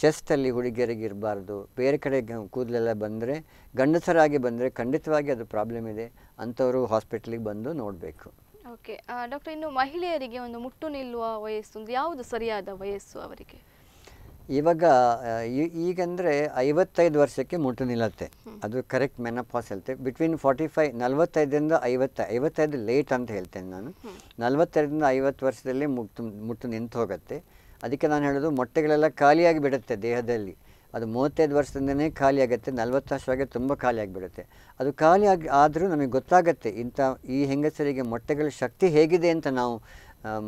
ಚೆಸ್ಟಲ್ಲಿ ಹುಡುಗಿಯರಿಗೆ ಇರಬಾರ್ದು ಬೇರೆ ಕಡೆ ಕೂದಲೆಲ್ಲ ಬಂದರೆ ಗಂಡಸರಾಗಿ ಬಂದರೆ ಖಂಡಿತವಾಗಿ ಅದು ಪ್ರಾಬ್ಲಮ್ ಇದೆ ಅಂಥವರು ಹಾಸ್ಪಿಟ್ಲಿಗೆ ಬಂದು ನೋಡಬೇಕು ಓಕೆ ಡಾಕ್ಟರ್ ಇನ್ನು ಮಹಿಳೆಯರಿಗೆ ಒಂದು ಮುಟ್ಟು ನಿಲ್ಲುವ ವಯಸ್ಸು ಯಾವುದು ಸರಿಯಾದ ವಯಸ್ಸು ಅವರಿಗೆ ಇವಾಗ ಈಗಂದರೆ ಐವತ್ತೈದು ವರ್ಷಕ್ಕೆ ಮುಟ್ಟು ನಿಲ್ಲತ್ತೆ ಅದು ಕರೆಕ್ಟ್ ಮೆನಪಾಸ್ ಹೇಳ್ತೆ ಬಿಟ್ವೀನ್ ಫಾರ್ಟಿ ಫೈವ್ ನಲ್ವತ್ತೈದರಿಂದ ಐವತ್ತ ಐವತ್ತೈದು ಲೇಟ್ ಅಂತ ಹೇಳ್ತೇನೆ ನಾನು ನಲ್ವತ್ತೈದರಿಂದ ಐವತ್ತು ವರ್ಷದಲ್ಲಿ ಮುಟ್ಟು ಮುಟ್ಟು ನಿಂತು ಹೋಗುತ್ತೆ ಅದಕ್ಕೆ ನಾನು ಹೇಳೋದು ಮೊಟ್ಟೆಗಳೆಲ್ಲ ಖಾಲಿಯಾಗಿ ಬಿಡುತ್ತೆ ದೇಹದಲ್ಲಿ ಅದು ಮೂವತ್ತೈದು ವರ್ಷದಿಂದನೇ ಖಾಲಿಯಾಗುತ್ತೆ ನಲ್ವತ್ತು ವರ್ಷವಾಗಿ ತುಂಬ ಖಾಲಿಯಾಗಿಬಿಡುತ್ತೆ ಅದು ಖಾಲಿಯಾಗಿ ಆದರೂ ನಮಗೆ ಗೊತ್ತಾಗುತ್ತೆ ಇಂಥ ಈ ಹೆಂಗಸರಿಗೆ ಮೊಟ್ಟೆಗಳ ಶಕ್ತಿ ಹೇಗಿದೆ ಅಂತ ನಾವು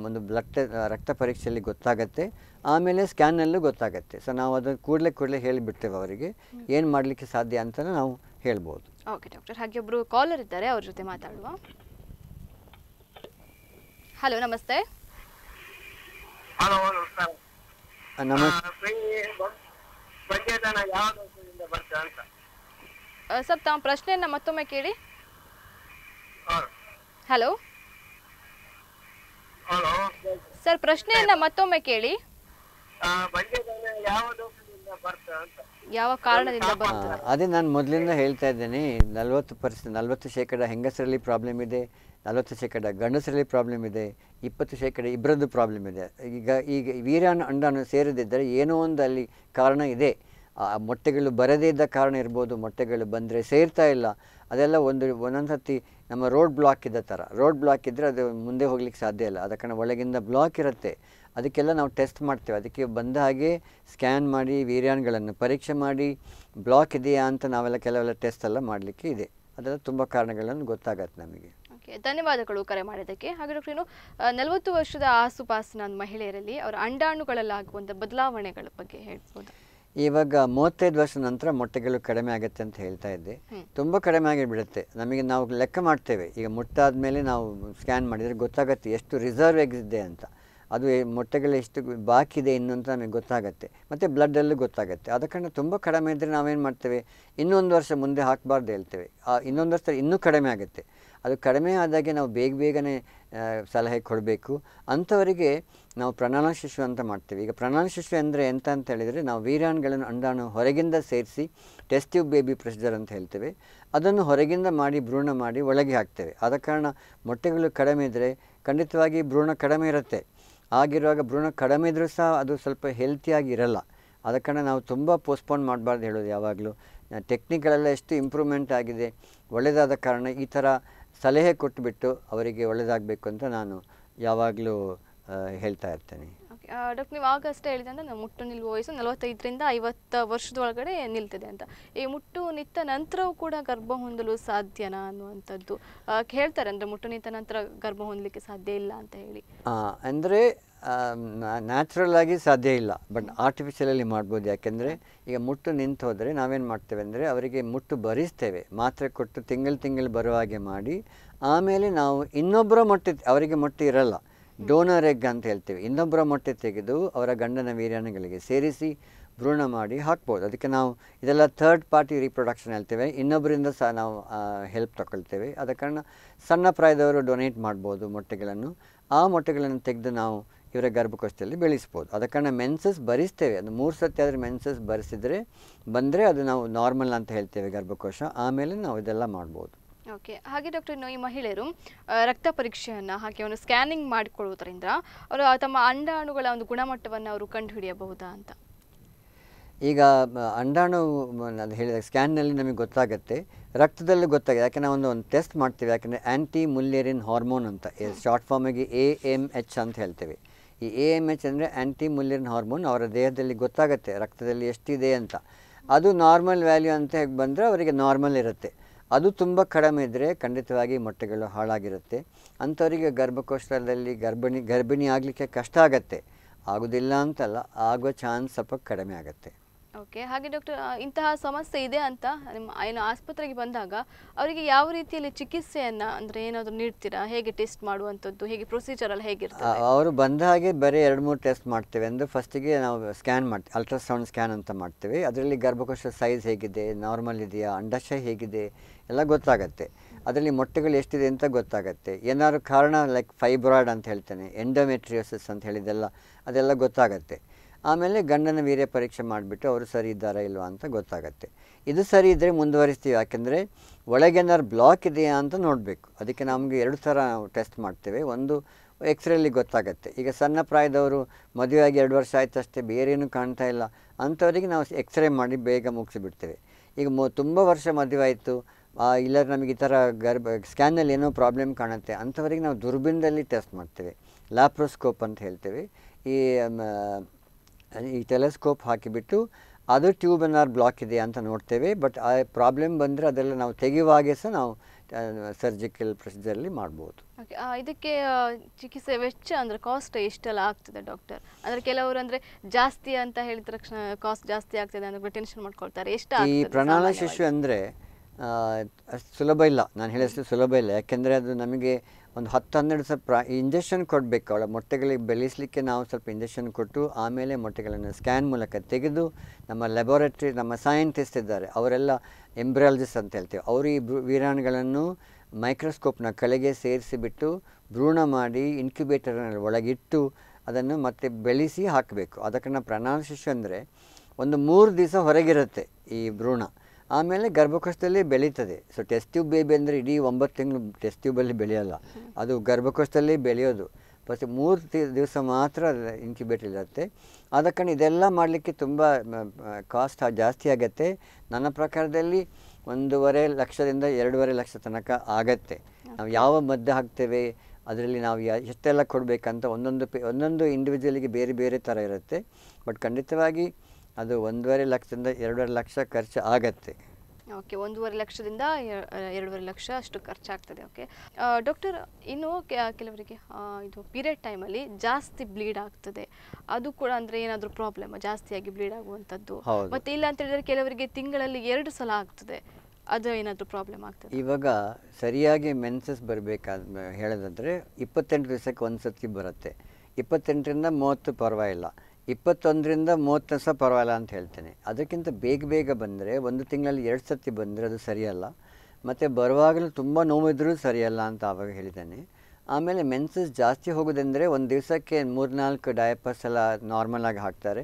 ಒಂದು ರಕ್ತ ರಕ್ತ ಪರೀಕ್ಷೆಯಲ್ಲಿ ಗೊತ್ತಾಗುತ್ತೆ ಆಮೇಲೆ ಸ್ಕ್ಯಾನಲ್ಲೂ ಗೊತ್ತಾಗುತ್ತೆ ಸೊ ನಾವು ಅದನ್ನು ಕೂಡಲೇ ಕೂಡಲೇ ಹೇಳಿಬಿಡ್ತೇವೆ ಅವರಿಗೆ ಏನು ಮಾಡಲಿಕ್ಕೆ ಸಾಧ್ಯ ಅಂತ ನಾವು ಹೇಳ್ಬೋದು ಓಕೆ ಡಾಕ್ಟರ್ ಹಾಗೆ ಒಬ್ಬರು ಕಾಲರ್ ಇದ್ದಾರೆ ಅವ್ರ ಜೊತೆ ಮಾತಾಡುವ ಹಲೋ ನಮಸ್ತೆ ಹಲೋ ನಮಸ್ಕಾರ ನಮಸ್ತೆ ಫ್ರೀ ಬಡ್ಡಿದನ ಯಾವ ದೇಶದಿಂದ ಬರ್ತದೆ ಅಂತ ಸರ್ ತಮ್ಮ ಪ್ರಶ್ನೆಯನ್ನ ಮತ್ತೊಮ್ಮೆ ಕೇಳಿ ಹಲೋ ಹಲೋ ಸರ್ ಪ್ರಶ್ನೆಯನ್ನ ಮತ್ತೊಮ್ಮೆ ಕೇಳಿ ಬಡ್ಡಿದನ ಯಾವ ದೇಶದಿಂದ ಬರ್ತದೆ ಅಂತ ಯಾವ ಕಾರಣದಿಂದ ಬರ್ತದೆ ಅದೇ ನಾನು ಮೊದಲಿಂದ ಹೇಳ್ತಾ ಇದ್ದೇನೆ ನಲ್ವತ್ತು ಪರ್ಸೆಂಟ್ ನಲ್ವತ್ತು ಶೇಕಡ ಹೆಂಗಸರಲ್ಲಿ ಪ್ರಾಬ್ಲಮ್ ಇದೆ ನಲವತ್ತು ಶೇಕಡ ಗಂಡಸರಲ್ಲಿ ಪ್ರಾಬ್ಲಮ್ ಇದೆ ಇಪ್ಪತ್ತು ಶೇಕಡ ಇಬ್ಬರದ್ದು ಪ್ರಾಬ್ಲಮ್ ಇದೆ ಈಗ ಈಗ ವೀರ್ಯಾಣು ಅಂಡಾನು ಸೇರದಿದ್ದರೆ ಏನೋ ಒಂದು ಅಲ್ಲಿ ಕಾರಣ ಇದೆ ಆ ಮೊಟ್ಟೆಗಳು ಬರದೇ ಇದ್ದ ಕಾರಣ ಇರ್ಬೋದು ಮೊಟ್ಟೆಗಳು ಬಂದರೆ ಸೇರ್ತಾ ಇಲ್ಲ ಅದೆಲ್ಲ ಒಂದು ಒಂದೊಂದು ಸರ್ತಿ ನಮ್ಮ ರೋಡ್ ಬ್ಲಾಕ್ ಇದ್ದ ಥರ ರೋಡ್ ಬ್ಲಾಕ್ ಇದ್ದರೆ ಅದು ಮುಂದೆ ಹೋಗ್ಲಿಕ್ಕೆ ಸಾಧ್ಯ ಇಲ್ಲ ಅದ ಕಾರಣ ಒಳಗಿಂದ ಬ್ಲಾಕ್ ಇರುತ್ತೆ ಅದಕ್ಕೆಲ್ಲ ನಾವು ಟೆಸ್ಟ್ ಮಾಡ್ತೇವೆ ಅದಕ್ಕೆ ಬಂದ ಹಾಗೆ ಸ್ಕ್ಯಾನ್ ಮಾಡಿ ವೀರ್ಯಾನ್ಗಳನ್ನು ಪರೀಕ್ಷೆ ಮಾಡಿ ಬ್ಲಾಕ್ ಇದೆಯಾ ಅಂತ ನಾವೆಲ್ಲ ಕೆಲವೆಲ್ಲ ಟೆಸ್ಟ್ ಎಲ್ಲ ಮಾಡಲಿಕ್ಕೆ ಇದೆ ಅದೆಲ್ಲ ತುಂಬ ಕಾರಣಗಳನ್ನು ಗೊತ್ತಾಗತ್ತೆ ನಮಗೆ ಓಕೆ ಧನ್ಯವಾದಗಳು ಕರೆ ಮಾಡಿದ್ದಕ್ಕೆ ಹಾಗೆ ಡಾಕ್ಟರ್ ಏನು ನಲವತ್ತು ವರ್ಷದ ಆಸುಪಾಸಿನ ಮಹಿಳೆಯರಲ್ಲಿ ಅವರ ಅಂಡಾಣುಗಳಲ್ಲಾಗುವಂಥ ಬದಲಾವಣೆಗಳ ಬಗ್ಗೆ ಹೇಳ್ಬೋದು ಇವಾಗ ಮೂವತ್ತೈದು ವರ್ಷದ ನಂತರ ಮೊಟ್ಟೆಗಳು ಕಡಿಮೆ ಆಗುತ್ತೆ ಅಂತ ಹೇಳ್ತಾ ಇದ್ದೆ ತುಂಬ ಕಡಿಮೆ ಆಗಿಬಿಡುತ್ತೆ ನಮಗೆ ನಾವು ಲೆಕ್ಕ ಮಾಡ್ತೇವೆ ಈಗ ಮುಟ್ಟಾದ ಮೇಲೆ ನಾವು ಸ್ಕ್ಯಾನ್ ಮಾಡಿದರೆ ಗೊತ್ತಾಗುತ್ತೆ ಎಷ್ಟು ರಿಸರ್ವ್ ಎಗ್ಸಿದೆ ಅಂತ ಅದು ಮೊಟ್ಟೆಗಳು ಎಷ್ಟು ಬಾಕಿದೆ ಇನ್ನು ಅಂತ ನಮಗೆ ಗೊತ್ತಾಗುತ್ತೆ ಮತ್ತು ಬ್ಲಡ್ಡಲ್ಲೂ ಗೊತ್ತಾಗುತ್ತೆ ಆದ ತುಂಬಾ ತುಂಬ ಕಡಿಮೆ ಇದ್ದರೆ ನಾವೇನು ಮಾಡ್ತೇವೆ ಇನ್ನೊಂದು ವರ್ಷ ಮುಂದೆ ಹಾಕಬಾರ್ದು ಹೇಳ್ತೇವೆ ಆ ಇನ್ನೊಂದು ವರ್ಷ ಇನ್ನೂ ಕಡಿಮೆ ಆಗುತ್ತೆ ಅದು ಕಡಿಮೆ ಆದಾಗೆ ನಾವು ಬೇಗ ಬೇಗನೆ ಸಲಹೆ ಕೊಡಬೇಕು ಅಂಥವರಿಗೆ ನಾವು ಪ್ರಣಾಳ ಶಿಶು ಅಂತ ಮಾಡ್ತೀವಿ ಈಗ ಪ್ರಣಾಳ ಶಿಶು ಅಂದರೆ ಎಂತ ಅಂತ ಹೇಳಿದರೆ ನಾವು ವೀರಾಣುಗಳನ್ನು ಅಂಡಾಣು ಹೊರಗಿಂದ ಸೇರಿಸಿ ಟೆಸ್ಟಿವ್ ಬೇಬಿ ಪ್ರೊಸೀಜರ್ ಅಂತ ಹೇಳ್ತೇವೆ ಅದನ್ನು ಹೊರಗಿಂದ ಮಾಡಿ ಭ್ರೂಣ ಮಾಡಿ ಒಳಗೆ ಹಾಕ್ತೇವೆ ಆದ ಕಾರಣ ಮೊಟ್ಟೆಗಳು ಕಡಿಮೆ ಇದ್ದರೆ ಖಂಡಿತವಾಗಿ ಭ್ರೂಣ ಕಡಿಮೆ ಇರುತ್ತೆ ಆಗಿರುವಾಗ ಭ್ರೂಣ ಕಡಿಮೆ ಇದ್ದರೂ ಸಹ ಅದು ಸ್ವಲ್ಪ ಹೆಲ್ತಿಯಾಗಿ ಇರಲ್ಲ ಆದ ಕಾರಣ ನಾವು ತುಂಬ ಪೋಸ್ಟ್ಪೋನ್ ಮಾಡಬಾರ್ದು ಹೇಳೋದು ಯಾವಾಗಲೂ ಟೆಕ್ನಿಕ್ಗಳೆಲ್ಲ ಎಷ್ಟು ಇಂಪ್ರೂವ್ಮೆಂಟ್ ಆಗಿದೆ ಒಳ್ಳೆಯದಾದ ಕಾರಣ ಈ ಥರ ಸಲಹೆ ಕೊಟ್ಟುಬಿಟ್ಟು ಅವರಿಗೆ ಒಳ್ಳೆಯದಾಗಬೇಕು ಅಂತ ನಾನು ಯಾವಾಗಲೂ ಹೇಳ್ತಾ ಇರ್ತೇನೆ ಡಾಕ್ಟರ್ ನೀವು ಆಗಷ್ಟೇ ನಮ್ಮ ಮುಟ್ಟು ನಿಲ್ಲುವ ವಯಸ್ಸು ನಲವತ್ತೈದರಿಂದ ಐವತ್ತು ವರ್ಷದೊಳಗಡೆ ನಿಲ್ತದೆ ಅಂತ ಈ ಮುಟ್ಟು ನಿಂತ ನಂತರವೂ ಕೂಡ ಗರ್ಭ ಹೊಂದಲು ಸಾಧ್ಯನಾ ಅನ್ನುವಂಥದ್ದು ಹೇಳ್ತಾರೆ ಅಂದರೆ ಮುಟ್ಟು ನಿಂತ ನಂತರ ಗರ್ಭ ಹೊಂದಲಿಕ್ಕೆ ಸಾಧ್ಯ ಇಲ್ಲ ಅಂತ ಹೇಳಿ ಅಂದರೆ ಆಗಿ ಸಾಧ್ಯ ಇಲ್ಲ ಬಟ್ ಆರ್ಟಿಫಿಷಿಯಲಲ್ಲಿ ಮಾಡ್ಬೋದು ಯಾಕೆಂದರೆ ಈಗ ಮುಟ್ಟು ನಿಂತು ಹೋದರೆ ನಾವೇನು ಮಾಡ್ತೇವೆ ಅಂದರೆ ಅವರಿಗೆ ಮುಟ್ಟು ಭರಿಸ್ತೇವೆ ಮಾತ್ರೆ ಕೊಟ್ಟು ತಿಂಗಳು ತಿಂಗಳು ಬರುವ ಹಾಗೆ ಮಾಡಿ ಆಮೇಲೆ ನಾವು ಇನ್ನೊಬ್ಬರ ಮೊಟ್ಟೆ ಅವರಿಗೆ ಮೊಟ್ಟೆ ಇರಲ್ಲ ಡೋನರ್ ಎಗ್ ಅಂತ ಹೇಳ್ತೇವೆ ಇನ್ನೊಬ್ಬರ ಮೊಟ್ಟೆ ತೆಗೆದು ಅವರ ಗಂಡನ ವೀರ್ಯಾಣಗಳಿಗೆ ಸೇರಿಸಿ ಭ್ರೂಣ ಮಾಡಿ ಹಾಕ್ಬೋದು ಅದಕ್ಕೆ ನಾವು ಇದೆಲ್ಲ ಥರ್ಡ್ ಪಾರ್ಟಿ ರೀಪ್ರೊಡಕ್ಷನ್ ಹೇಳ್ತೇವೆ ಇನ್ನೊಬ್ಬರಿಂದ ಸಹ ನಾವು ಹೆಲ್ಪ್ ತಗೊಳ್ತೇವೆ ಆದ ಕಾರಣ ಸಣ್ಣ ಪ್ರಾಯದವರು ಡೊನೇಟ್ ಮಾಡ್ಬೋದು ಮೊಟ್ಟೆಗಳನ್ನು ಆ ಮೊಟ್ಟೆಗಳನ್ನು ತೆಗೆದು ನಾವು ಇವರ ಗರ್ಭಕೋಶದಲ್ಲಿ ಬೆಳೆಸ್ಬೋದು ಅದ ಕಾರಣ ಮೆನ್ಸಸ್ ಬರಿಸ್ತೇವೆ ಅದು ಮೂರು ಸತಿ ಆದರೆ ಮೆನ್ಸಸ್ ಬರೆಸಿದರೆ ಬಂದರೆ ಅದು ನಾವು ನಾರ್ಮಲ್ ಅಂತ ಹೇಳ್ತೇವೆ ಗರ್ಭಕೋಶ ಆಮೇಲೆ ನಾವು ಇದೆಲ್ಲ ಮಾಡ್ಬೋದು ಓಕೆ ಹಾಗೆ ಡಾಕ್ಟರ್ ಈ ಮಹಿಳೆಯರು ರಕ್ತ ಪರೀಕ್ಷೆಯನ್ನು ಹಾಗೆ ಒಂದು ಸ್ಕ್ಯಾನಿಂಗ್ ಮಾಡಿಕೊಳ್ಳುವುದರಿಂದ ಅವರು ತಮ್ಮ ಅಂಡಾಣುಗಳ ಒಂದು ಗುಣಮಟ್ಟವನ್ನು ಅವರು ಕಂಡುಹಿಡಿಯಬಹುದಾ ಅಂತ ಈಗ ಅಂಡಾಣು ಅದು ಹೇಳಿದ ಸ್ಕ್ಯಾನ್ನಲ್ಲಿ ನಮಗೆ ಗೊತ್ತಾಗುತ್ತೆ ರಕ್ತದಲ್ಲಿ ಗೊತ್ತಾಗಿದೆ ಯಾಕೆ ನಾವು ಒಂದು ಟೆಸ್ಟ್ ಮಾಡ್ತೇವೆ ಯಾಕೆಂದರೆ ಆ್ಯಂಟಿ ಮುಲ್ಲೇರಿನ್ ಹಾರ್ಮೋನ್ ಅಂತ ಶಾರ್ಟ್ ಫಾರ್ಮಿಗೆ ಎ ಎಮ್ ಎಚ್ ಅಂತ ಹೇಳ್ತೇವೆ ಈ ಎ ಎಮ್ ಎಚ್ ಅಂದರೆ ಆ್ಯಂಟಿ ಮುಲ್ಲಿನ್ ಹಾರ್ಮೋನ್ ಅವರ ದೇಹದಲ್ಲಿ ಗೊತ್ತಾಗುತ್ತೆ ರಕ್ತದಲ್ಲಿ ಎಷ್ಟಿದೆ ಅಂತ ಅದು ನಾರ್ಮಲ್ ವ್ಯಾಲ್ಯೂ ಅಂತ ಹೇಗೆ ಬಂದರೆ ಅವರಿಗೆ ನಾರ್ಮಲ್ ಇರುತ್ತೆ ಅದು ತುಂಬ ಕಡಿಮೆ ಇದ್ದರೆ ಖಂಡಿತವಾಗಿ ಮೊಟ್ಟೆಗಳು ಹಾಳಾಗಿರುತ್ತೆ ಅಂಥವರಿಗೆ ಗರ್ಭಕೋಶದಲ್ಲಿ ಗರ್ಭಿಣಿ ಗರ್ಭಿಣಿ ಆಗಲಿಕ್ಕೆ ಕಷ್ಟ ಆಗುತ್ತೆ ಆಗೋದಿಲ್ಲ ಅಂತಲ್ಲ ಆಗೋ ಚಾನ್ಸ್ ಸ್ವಲ್ಪ ಕಡಿಮೆ ಆಗುತ್ತೆ ಓಕೆ ಹಾಗೆ ಡಾಕ್ಟರ್ ಇಂತಹ ಸಮಸ್ಯೆ ಇದೆ ಅಂತ ನಿಮ್ಮ ಏನು ಆಸ್ಪತ್ರೆಗೆ ಬಂದಾಗ ಅವರಿಗೆ ಯಾವ ರೀತಿಯಲ್ಲಿ ಚಿಕಿತ್ಸೆಯನ್ನು ಅಂದರೆ ಏನಾದರೂ ನೀಡ್ತೀರಾ ಹೇಗೆ ಟೆಸ್ಟ್ ಮಾಡುವಂಥದ್ದು ಹೇಗೆ ಪ್ರೊಸೀಜರ್ ಅಲ್ಲಿ ಹೇಗಿರ್ತದೆ ಅವರು ಬಂದ ಹಾಗೆ ಬರೀ ಎರಡು ಮೂರು ಟೆಸ್ಟ್ ಮಾಡ್ತೇವೆ ಅಂದರೆ ಫಸ್ಟಿಗೆ ನಾವು ಸ್ಕ್ಯಾನ್ ಮಾಡ್ತೀವಿ ಅಲ್ಟ್ರಾಸೌಂಡ್ ಸ್ಕ್ಯಾನ್ ಅಂತ ಮಾಡ್ತೇವೆ ಅದರಲ್ಲಿ ಗರ್ಭಕೋಶ ಸೈಜ್ ಹೇಗಿದೆ ನಾರ್ಮಲ್ ಇದೆಯಾ ಅಂಡಾಶಯ ಹೇಗಿದೆ ಎಲ್ಲ ಗೊತ್ತಾಗುತ್ತೆ ಅದರಲ್ಲಿ ಮೊಟ್ಟೆಗಳು ಎಷ್ಟಿದೆ ಅಂತ ಗೊತ್ತಾಗುತ್ತೆ ಏನಾದ್ರು ಕಾರಣ ಲೈಕ್ ಫೈಬ್ರಾಯ್ಡ್ ಅಂತ ಹೇಳ್ತೇನೆ ಎಂಡೋಮೆಟ್ರಿಯೋಸಿಸ್ ಅಂತ ಹೇಳಿದೆಲ್ಲ ಅದೆಲ್ಲ ಗೊತ್ತಾಗುತ್ತೆ ಆಮೇಲೆ ಗಂಡನ ವೀರ್ಯ ಪರೀಕ್ಷೆ ಮಾಡಿಬಿಟ್ಟು ಅವರು ಸರಿ ಇದ್ದಾರಾ ಇಲ್ವಾ ಅಂತ ಗೊತ್ತಾಗತ್ತೆ ಇದು ಸರಿ ಇದ್ದರೆ ಮುಂದುವರಿಸ್ತೀವಿ ಯಾಕೆಂದರೆ ಏನಾದ್ರು ಬ್ಲಾಕ್ ಇದೆಯಾ ಅಂತ ನೋಡಬೇಕು ಅದಕ್ಕೆ ನಮಗೆ ಎರಡು ಥರ ಟೆಸ್ಟ್ ಮಾಡ್ತೇವೆ ಒಂದು ಎಕ್ಸ್ರೇಲಿ ಗೊತ್ತಾಗುತ್ತೆ ಈಗ ಸಣ್ಣ ಪ್ರಾಯದವರು ಮದುವೆಯಾಗಿ ಎರಡು ವರ್ಷ ಅಷ್ಟೇ ಬೇರೇನು ಕಾಣ್ತಾ ಇಲ್ಲ ಅಂಥವರಿಗೆ ನಾವು ಎಕ್ಸ್ರೇ ಮಾಡಿ ಬೇಗ ಮುಗಿಸಿಬಿಡ್ತೇವೆ ಈಗ ಮೊ ತುಂಬ ವರ್ಷ ಮದುವೆ ಆಯಿತು ಇಲ್ಲ ನಮಗೆ ಈ ಥರ ಗರ್ಭ ಸ್ಕ್ಯಾನಲ್ಲಿ ಏನೋ ಪ್ರಾಬ್ಲಮ್ ಕಾಣುತ್ತೆ ಅಂಥವರಿಗೆ ನಾವು ದುರ್ಬಿನ್ದಲ್ಲಿ ಟೆಸ್ಟ್ ಮಾಡ್ತೇವೆ ಲ್ಯಾಪ್ರೋಸ್ಕೋಪ್ ಅಂತ ಹೇಳ್ತೇವೆ ಈ ಈ ಟೆಲಿಸ್ಕೋಪ್ ಹಾಕಿಬಿಟ್ಟು ಅದು ಟ್ಯೂಬ್ ಏನಾರು ಬ್ಲಾಕ್ ಇದೆ ಅಂತ ನೋಡ್ತೇವೆ ಬಟ್ ಆ ಪ್ರಾಬ್ಲಮ್ ಬಂದರೆ ಅದೆಲ್ಲ ನಾವು ತೆಗೆಯುವಾಗೆ ಸಹ ನಾವು ಸರ್ಜಿಕಲ್ ಪ್ರೊಸೀಜರಲ್ಲಿ ಮಾಡ್ಬೋದು ಇದಕ್ಕೆ ಚಿಕಿತ್ಸೆ ವೆಚ್ಚ ಅಂದರೆ ಕಾಸ್ಟ್ ಎಷ್ಟೆಲ್ಲ ಆಗ್ತದೆ ಡಾಕ್ಟರ್ ಅಂದರೆ ಕೆಲವರು ಅಂದರೆ ಜಾಸ್ತಿ ಅಂತ ಹೇಳಿದ ತಕ್ಷಣ ಕಾಸ್ಟ್ ಜಾಸ್ತಿ ಆಗ್ತದೆ ಅಂದರೆ ಟೆನ್ಷನ್ ಮಾಡ್ಕೊಳ್ತಾರೆ ಎಷ್ಟು ಈ ಪ್ರಣಾಳ ಶಿಶು ಅಂದರೆ ಸುಲಭ ಇಲ್ಲ ನಾನು ಹೇಳಿದಷ್ಟು ಸುಲಭ ಇಲ್ಲ ಯಾಕೆಂದರೆ ಅದು ನಮಗೆ ಒಂದು ಹತ್ತು ಹನ್ನೆರಡು ಸ್ವಲ್ಪ ಇಂಜೆಕ್ಷನ್ ಕೊಡಬೇಕು ಅವಳ ಮೊಟ್ಟೆಗಳಿಗೆ ಬೆಳೆಸಲಿಕ್ಕೆ ನಾವು ಸ್ವಲ್ಪ ಇಂಜೆಕ್ಷನ್ ಕೊಟ್ಟು ಆಮೇಲೆ ಮೊಟ್ಟೆಗಳನ್ನು ಸ್ಕ್ಯಾನ್ ಮೂಲಕ ತೆಗೆದು ನಮ್ಮ ಲೆಬೊರೇಟ್ರಿ ನಮ್ಮ ಸೈಂಟಿಸ್ಟ್ ಇದ್ದಾರೆ ಅವರೆಲ್ಲ ಎಂಬ್ರಾಲಜಿಸ್ಟ್ ಅಂತ ಹೇಳ್ತೀವಿ ಅವರು ಈ ವೀರಾಣುಗಳನ್ನು ಮೈಕ್ರೋಸ್ಕೋಪ್ನ ಕೆಳಗೆ ಸೇರಿಸಿಬಿಟ್ಟು ಭ್ರೂಣ ಮಾಡಿ ಇನ್ಕ್ಯುಬೇಟರ್ನಲ್ಲಿ ಒಳಗಿಟ್ಟು ಅದನ್ನು ಮತ್ತೆ ಬೆಳೆಸಿ ಹಾಕಬೇಕು ಅದಕ್ಕೆ ಪ್ರಣಾಂಶಿಶು ಅಂದರೆ ಒಂದು ಮೂರು ದಿವಸ ಹೊರಗಿರುತ್ತೆ ಈ ಭ್ರೂಣ ಆಮೇಲೆ ಗರ್ಭಕೋಶದಲ್ಲಿ ಬೆಳೀತದೆ ಸೊ ಟೆಸ್ಟ್ ಟ್ಯೂಬ್ ಬೇಬಿ ಅಂದರೆ ಇಡೀ ಒಂಬತ್ತು ತಿಂಗಳು ಟೆಸ್ಟ್ ಟ್ಯೂಬಲ್ಲಿ ಬೆಳೆಯೋಲ್ಲ ಅದು ಗರ್ಭಕೋಶದಲ್ಲಿ ಬೆಳೆಯೋದು ಫಸ್ಟ್ ಮೂರು ದಿವಸ ಮಾತ್ರ ಇನ್ಕ್ಯುಬೇಟ್ ಇರುತ್ತೆ ಆದ ಇದೆಲ್ಲ ಮಾಡಲಿಕ್ಕೆ ತುಂಬ ಕಾಸ್ಟ್ ಜಾಸ್ತಿ ಆಗುತ್ತೆ ನನ್ನ ಪ್ರಕಾರದಲ್ಲಿ ಒಂದೂವರೆ ಲಕ್ಷದಿಂದ ಎರಡೂವರೆ ಲಕ್ಷ ತನಕ ಆಗತ್ತೆ ನಾವು ಯಾವ ಮದ್ದು ಹಾಕ್ತೇವೆ ಅದರಲ್ಲಿ ನಾವು ಎಷ್ಟೆಲ್ಲ ಕೊಡಬೇಕಂತ ಒಂದೊಂದು ಪೇ ಒಂದೊಂದು ಇಂಡಿವಿಜುವಲಿಗೆ ಬೇರೆ ಬೇರೆ ಥರ ಇರುತ್ತೆ ಬಟ್ ಖಂಡಿತವಾಗಿ ಅದು ಒಂದೂವರೆ ಲಕ್ಷದಿಂದ ಎರಡೂವರೆ ಲಕ್ಷ ಖರ್ಚು ಆಗತ್ತೆ ಓಕೆ ಒಂದೂವರೆ ಲಕ್ಷದಿಂದ ಎರಡೂವರೆ ಲಕ್ಷ ಅಷ್ಟು ಖರ್ಚಾಗ್ತದೆ ಓಕೆ ಡಾಕ್ಟರ್ ಇನ್ನು ಕೆಲವರಿಗೆ ಇದು ಪೀರಿಯಡ್ ಟೈಮಲ್ಲಿ ಜಾಸ್ತಿ ಬ್ಲೀಡ್ ಆಗ್ತದೆ ಅದು ಕೂಡ ಅಂದರೆ ಏನಾದರೂ ಪ್ರಾಬ್ಲಮ್ ಜಾಸ್ತಿಯಾಗಿ ಬ್ಲೀಡ್ ಆಗುವಂಥದ್ದು ಮತ್ತೆ ಇಲ್ಲ ಅಂತ ಹೇಳಿದ್ರೆ ಕೆಲವರಿಗೆ ತಿಂಗಳಲ್ಲಿ ಎರಡು ಸಲ ಆಗ್ತದೆ ಅದು ಏನಾದರೂ ಪ್ರಾಬ್ಲಮ್ ಆಗ್ತದೆ ಇವಾಗ ಸರಿಯಾಗಿ ಮೆನ್ಸಸ್ ಬರಬೇಕಾದ ಹೇಳೋದಾದರೆ ಇಪ್ಪತ್ತೆಂಟು ದಿವಸಕ್ಕೆ ಒಂದು ಸತಿ ಬರುತ್ತೆ ಇಪ್ಪತ್ತೆಂಟರಿಂದ ಮೂವತ್ತು ಪರವಾಗಿಲ್ಲ ಇಪ್ಪತ್ತೊಂದರಿಂದ ಮೂವತ್ತು ದಿವಸ ಪರವಾಗಿಲ್ಲ ಅಂತ ಹೇಳ್ತೇನೆ ಅದಕ್ಕಿಂತ ಬೇಗ ಬೇಗ ಬಂದರೆ ಒಂದು ತಿಂಗಳಲ್ಲಿ ಎರಡು ಸರ್ತಿ ಬಂದರೆ ಅದು ಸರಿಯಲ್ಲ ಮತ್ತು ಬರುವಾಗಲೂ ತುಂಬ ನೋವಿದ್ರೂ ಸರಿಯಲ್ಲ ಅಂತ ಆವಾಗ ಹೇಳಿದ್ದೇನೆ ಆಮೇಲೆ ಮೆನ್ಸಸ್ ಜಾಸ್ತಿ ಹೋಗೋದೆಂದರೆ ಒಂದು ದಿವಸಕ್ಕೆ ಮೂರು ನಾಲ್ಕು ಡಯಪರ್ಸ್ ಎಲ್ಲ ನಾರ್ಮಲಾಗಿ ಹಾಕ್ತಾರೆ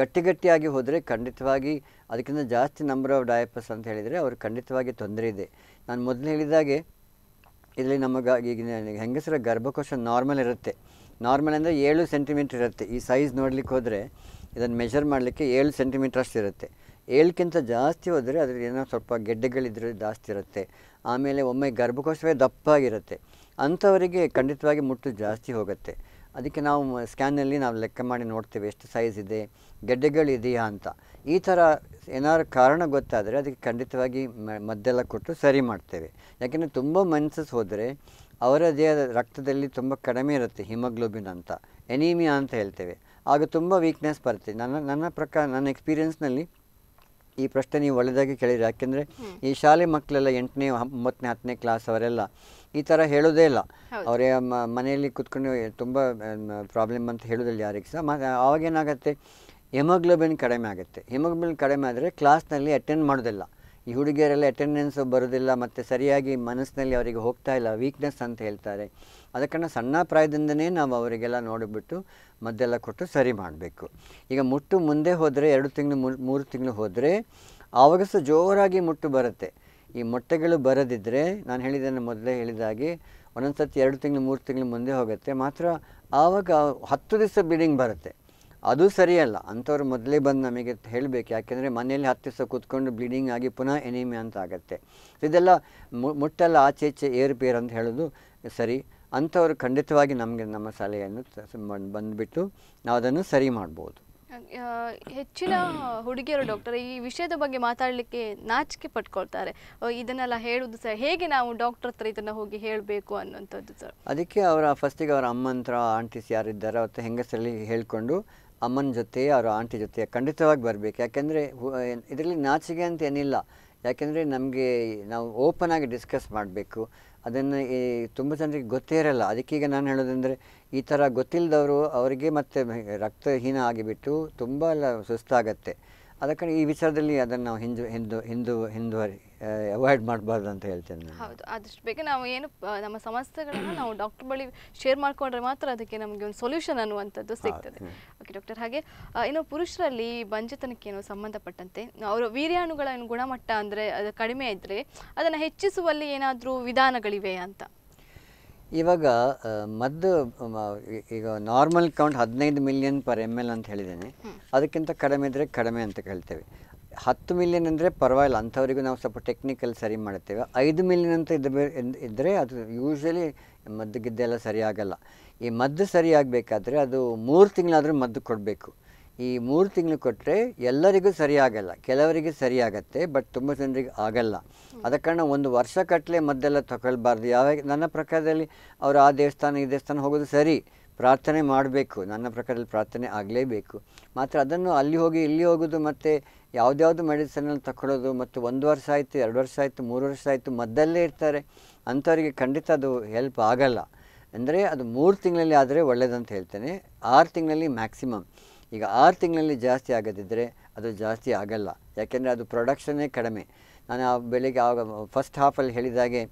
ಗಟ್ಟಿ ಹೋದರೆ ಖಂಡಿತವಾಗಿ ಅದಕ್ಕಿಂತ ಜಾಸ್ತಿ ನಂಬರ್ ಆಫ್ ಡಯಪರ್ಸ್ ಅಂತ ಹೇಳಿದರೆ ಅವರು ಖಂಡಿತವಾಗಿ ತೊಂದರೆ ಇದೆ ನಾನು ಮೊದಲು ಹೇಳಿದಾಗೆ ಇದರಲ್ಲಿ ನಮಗಾಗಿ ಈಗಿನ ಹೆಂಗಸರ ಗರ್ಭಕೋಶ ನಾರ್ಮಲ್ ಇರುತ್ತೆ ನಾರ್ಮಲ್ ಅಂದರೆ ಏಳು ಸೆಂಟಿಮೀಟ್ರ್ ಇರುತ್ತೆ ಈ ಸೈಜ್ ನೋಡಲಿಕ್ಕೆ ಹೋದರೆ ಇದನ್ನು ಮೆಷರ್ ಮಾಡಲಿಕ್ಕೆ ಏಳು ಸೆಂಟಿಮೀಟ್ರ್ ಅಷ್ಟು ಇರುತ್ತೆ ಏಳಕ್ಕಿಂತ ಜಾಸ್ತಿ ಹೋದರೆ ಅದರಲ್ಲಿ ಏನೋ ಸ್ವಲ್ಪ ಗೆಡ್ಡೆಗಳಿದ್ರೆ ಜಾಸ್ತಿ ಇರುತ್ತೆ ಆಮೇಲೆ ಒಮ್ಮೆ ಗರ್ಭಕೋಶವೇ ದಪ್ಪಾಗಿರುತ್ತೆ ಅಂಥವರಿಗೆ ಖಂಡಿತವಾಗಿ ಮುಟ್ಟು ಜಾಸ್ತಿ ಹೋಗುತ್ತೆ ಅದಕ್ಕೆ ನಾವು ಸ್ಕ್ಯಾನಲ್ಲಿ ನಾವು ಲೆಕ್ಕ ಮಾಡಿ ನೋಡ್ತೇವೆ ಎಷ್ಟು ಸೈಜ್ ಇದೆ ಗೆಡ್ಡೆಗಳಿದೆಯಾ ಅಂತ ಈ ಥರ ಏನಾದ್ರು ಕಾರಣ ಗೊತ್ತಾದರೆ ಅದಕ್ಕೆ ಖಂಡಿತವಾಗಿ ಮದ್ದೆಲ್ಲ ಕೊಟ್ಟು ಸರಿ ಮಾಡ್ತೇವೆ ಯಾಕೆಂದರೆ ತುಂಬ ಮನ್ಸಸ್ ಹೋದರೆ ಅವರ ದೇಹದ ರಕ್ತದಲ್ಲಿ ತುಂಬ ಕಡಿಮೆ ಇರುತ್ತೆ ಹಿಮೋಗ್ಲೋಬಿನ್ ಅಂತ ಎನಿಮಿಯಾ ಅಂತ ಹೇಳ್ತೇವೆ ಆಗ ತುಂಬ ವೀಕ್ನೆಸ್ ಬರುತ್ತೆ ನನ್ನ ನನ್ನ ಪ್ರಕಾರ ನನ್ನ ಎಕ್ಸ್ಪೀರಿಯನ್ಸ್ನಲ್ಲಿ ಈ ಪ್ರಶ್ನೆ ನೀವು ಒಳ್ಳೆಯದಾಗಿ ಕೇಳಿರಿ ಯಾಕೆಂದರೆ ಈ ಶಾಲೆ ಮಕ್ಕಳೆಲ್ಲ ಎಂಟನೇ ಒಂಬತ್ತನೇ ಹತ್ತನೇ ಕ್ಲಾಸ್ ಅವರೆಲ್ಲ ಈ ಥರ ಹೇಳೋದೇ ಇಲ್ಲ ಅವರೇ ಮನೆಯಲ್ಲಿ ಕೂತ್ಕೊಂಡು ತುಂಬ ಪ್ರಾಬ್ಲಮ್ ಅಂತ ಹೇಳೋದಿಲ್ಲ ಯಾರಿಗೆ ಸಹ ಮತ್ತು ಆವಾಗೇನಾಗುತ್ತೆ ಹಿಮೋಗ್ಲೋಬಿನ್ ಕಡಿಮೆ ಆಗುತ್ತೆ ಹಿಮೋಗ್ಲೋಬಿನ್ ಕಡಿಮೆ ಆದರೆ ಕ್ಲಾಸ್ನಲ್ಲಿ ಅಟೆಂಡ್ ಮಾಡೋದಿಲ್ಲ ಈ ಹುಡುಗಿಯರೆಲ್ಲ ಅಟೆಂಡೆನ್ಸ್ ಬರೋದಿಲ್ಲ ಮತ್ತು ಸರಿಯಾಗಿ ಮನಸ್ಸಿನಲ್ಲಿ ಅವರಿಗೆ ಹೋಗ್ತಾ ಇಲ್ಲ ವೀಕ್ನೆಸ್ ಅಂತ ಹೇಳ್ತಾರೆ ಅದಕ್ಕನ್ನು ಸಣ್ಣ ಪ್ರಾಯದಿಂದನೇ ನಾವು ಅವರಿಗೆಲ್ಲ ನೋಡಿಬಿಟ್ಟು ಮದ್ದೆಲ್ಲ ಕೊಟ್ಟು ಸರಿ ಮಾಡಬೇಕು ಈಗ ಮುಟ್ಟು ಮುಂದೆ ಹೋದರೆ ಎರಡು ತಿಂಗಳು ಮೂರು ತಿಂಗಳು ಹೋದರೆ ಆವಾಗ ಸಹ ಜೋರಾಗಿ ಮುಟ್ಟು ಬರುತ್ತೆ ಈ ಮೊಟ್ಟೆಗಳು ಬರದಿದ್ದರೆ ನಾನು ಹೇಳಿದ್ದೇನೆ ಮೊದಲೇ ಹೇಳಿದಾಗೆ ಒಂದೊಂದು ಸತಿ ಎರಡು ತಿಂಗಳು ಮೂರು ತಿಂಗಳು ಮುಂದೆ ಹೋಗುತ್ತೆ ಮಾತ್ರ ಆವಾಗ ಹತ್ತು ದಿವಸ ಬ್ಲೀಡಿಂಗ್ ಬರುತ್ತೆ ಅದು ಸರಿಯಲ್ಲ ಅಂಥವ್ರು ಮೊದಲೇ ಬಂದು ನಮಗೆ ಹೇಳಬೇಕು ಯಾಕೆಂದರೆ ಮನೆಯಲ್ಲಿ ಹತ್ತು ದಿವಸ ಕೂತ್ಕೊಂಡು ಬ್ಲೀಡಿಂಗ್ ಆಗಿ ಪುನಃ ಎನಿಮಿ ಅಂತ ಆಗುತ್ತೆ ಇದೆಲ್ಲ ಮುಟ್ಟಲ್ಲ ಆಚೆ ಈಚೆ ಏರುಪೇರು ಅಂತ ಹೇಳೋದು ಸರಿ ಅಂಥವ್ರು ಖಂಡಿತವಾಗಿ ನಮಗೆ ನಮ್ಮ ಸಲಹೆಯನ್ನು ಬಂದುಬಿಟ್ಟು ನಾವು ಅದನ್ನು ಸರಿ ಮಾಡ್ಬೋದು ಹೆಚ್ಚಿನ ಹುಡುಗಿಯರು ಡಾಕ್ಟರ್ ಈ ವಿಷಯದ ಬಗ್ಗೆ ಮಾತಾಡಲಿಕ್ಕೆ ನಾಚಿಕೆ ಪಟ್ಕೊಳ್ತಾರೆ ಇದನ್ನೆಲ್ಲ ಹೇಳುವುದು ಸರ್ ಹೇಗೆ ನಾವು ಡಾಕ್ಟರ್ ಹತ್ರ ಇದನ್ನು ಹೋಗಿ ಹೇಳಬೇಕು ಅನ್ನೋಂಥದ್ದು ಸರ್ ಅದಕ್ಕೆ ಅವರ ಫಸ್ಟಿಗೆ ಅವರ ಅಮ್ಮಂತ್ರ ಆಂಟಿಸ್ ಯಾರಿದ್ದಾರೆ ಅವತ್ತು ಹೆಂಗಸರಲ್ಲಿ ಹೇಳಿಕೊಂಡು ಅಮ್ಮನ ಜೊತೆ ಅವರ ಆಂಟಿ ಜೊತೆ ಖಂಡಿತವಾಗಿ ಬರಬೇಕು ಯಾಕೆಂದರೆ ಇದರಲ್ಲಿ ನಾಚಿಗೆ ಅಂತ ಏನಿಲ್ಲ ಯಾಕೆಂದರೆ ನಮಗೆ ನಾವು ಓಪನ್ ಆಗಿ ಡಿಸ್ಕಸ್ ಮಾಡಬೇಕು ಅದನ್ನು ಈ ತುಂಬ ಜನರಿಗೆ ಗೊತ್ತೇ ಇರಲ್ಲ ಅದಕ್ಕೀಗ ನಾನು ಹೇಳೋದಂದರೆ ಈ ಥರ ಗೊತ್ತಿಲ್ಲದವರು ಅವರಿಗೆ ಮತ್ತೆ ರಕ್ತಹೀನ ಆಗಿಬಿಟ್ಟು ತುಂಬ ಎಲ್ಲ ಸುಸ್ತಾಗತ್ತೆ ಅದಕ್ಕೆ ಈ ವಿಚಾರದಲ್ಲಿ ಅದನ್ನು ನಾವು ಹಿಂದೂ ಹಿಂದೂ ಹಿಂದು ಹಿಂದುವರಿ ಅವಾಯ್ಡ್ ಮಾಡಬಾರ್ದು ಅಂತ ಹೇಳ್ತೇನೆ ಹೌದು ಆದಷ್ಟು ಬೇಗ ನಾವು ಏನು ನಮ್ಮ ಸಮಸ್ಯೆಗಳನ್ನು ನಾವು ಡಾಕ್ಟರ್ ಬಳಿ ಶೇರ್ ಮಾಡಿಕೊಂಡ್ರೆ ಮಾತ್ರ ಅದಕ್ಕೆ ನಮಗೆ ಒಂದು ಸೊಲ್ಯೂಷನ್ ಅನ್ನುವಂಥದ್ದು ಸಿಗ್ತದೆ ಓಕೆ ಡಾಕ್ಟರ್ ಹಾಗೆ ಇನ್ನು ಪುರುಷರಲ್ಲಿ ಬಂಜತನಕ್ಕೆ ಏನು ಸಂಬಂಧಪಟ್ಟಂತೆ ಅವರ ವೀರ್ಯಾಣುಗಳ ಏನು ಗುಣಮಟ್ಟ ಅಂದರೆ ಅದು ಕಡಿಮೆ ಇದ್ದರೆ ಅದನ್ನು ಹೆಚ್ಚಿಸುವಲ್ಲಿ ಏನಾದರೂ ವಿಧಾನಗಳಿವೆ ಅಂತ ಇವಾಗ ಮದ್ದು ಈಗ ನಾರ್ಮಲ್ ಕೌಂಟ್ ಹದಿನೈದು ಮಿಲಿಯನ್ ಪರ್ ಎಮ್ ಎಲ್ ಅಂತ ಹೇಳಿದ್ದೇನೆ ಅದಕ್ಕಿಂತ ಕಡಿಮೆ ಇದ್ದರೆ ಕಡಿಮೆ ಅಂತ ಕೇಳ್ತೇವೆ ಹತ್ತು ಮಿಲಿಯನ್ ಅಂದರೆ ಪರವಾಗಿಲ್ಲ ಅಂಥವರಿಗೂ ನಾವು ಸ್ವಲ್ಪ ಟೆಕ್ನಿಕಲ್ ಸರಿ ಮಾಡ್ತೇವೆ ಐದು ಮಿಲಿಯನ್ ಅಂತ ಇದ್ದ ಇದ್ದರೆ ಅದು ಯೂಶ್ವಲಿ ಮದ್ದು ಗಿದ್ದೆಲ್ಲ ಸರಿಯಾಗಲ್ಲ ಈ ಮದ್ದು ಸರಿಯಾಗಬೇಕಾದ್ರೆ ಅದು ಮೂರು ತಿಂಗಳಾದರೂ ಮದ್ದು ಕೊಡಬೇಕು ಈ ಮೂರು ತಿಂಗಳು ಕೊಟ್ಟರೆ ಎಲ್ಲರಿಗೂ ಸರಿಯಾಗಲ್ಲ ಕೆಲವರಿಗೆ ಸರಿಯಾಗತ್ತೆ ಬಟ್ ತುಂಬ ಜನರಿಗೆ ಆಗಲ್ಲ ಅದ ಕಾರಣ ಒಂದು ವರ್ಷ ಕಟ್ಟಲೆ ಮದ್ದೆಲ್ಲ ತಗೊಳ್ಬಾರ್ದು ಯಾವ ನನ್ನ ಪ್ರಕಾರದಲ್ಲಿ ಅವರು ಆ ದೇವಸ್ಥಾನ ಈ ದೇವಸ್ಥಾನ ಹೋಗೋದು ಸರಿ ಪ್ರಾರ್ಥನೆ ಮಾಡಬೇಕು ನನ್ನ ಪ್ರಕಾರದಲ್ಲಿ ಪ್ರಾರ್ಥನೆ ಆಗಲೇಬೇಕು ಮಾತ್ರ ಅದನ್ನು ಅಲ್ಲಿ ಹೋಗಿ ಇಲ್ಲಿ ಹೋಗೋದು ಮತ್ತು ಯಾವುದ್ಯಾವುದು ಮೆಡಿಸನಲ್ಲಿ ತಗೊಳ್ಳೋದು ಮತ್ತು ಒಂದು ವರ್ಷ ಆಯಿತು ಎರಡು ವರ್ಷ ಆಯಿತು ಮೂರು ವರ್ಷ ಆಯಿತು ಮದ್ದಲ್ಲೇ ಇರ್ತಾರೆ ಅಂಥವರಿಗೆ ಖಂಡಿತ ಅದು ಹೆಲ್ಪ್ ಆಗಲ್ಲ ಅಂದರೆ ಅದು ಮೂರು ತಿಂಗಳಲ್ಲಿ ಆದರೆ ಒಳ್ಳೆಯದಂತ ಹೇಳ್ತೇನೆ ಆರು ತಿಂಗಳಲ್ಲಿ ಮ್ಯಾಕ್ಸಿಮಮ್ ಈಗ ಆರು ತಿಂಗಳಲ್ಲಿ ಜಾಸ್ತಿ ಆಗದಿದ್ದರೆ ಅದು ಜಾಸ್ತಿ ಆಗಲ್ಲ ಯಾಕೆಂದರೆ ಅದು ಪ್ರೊಡಕ್ಷನ್ನೇ ಕಡಿಮೆ ನಾನು ಆ ಬೆಳಿಗ್ಗೆ ಆವಾಗ ಫಸ್ಟ್ ಹಾಫಲ್ಲಿ ಹೇಳಿದಾಗೆ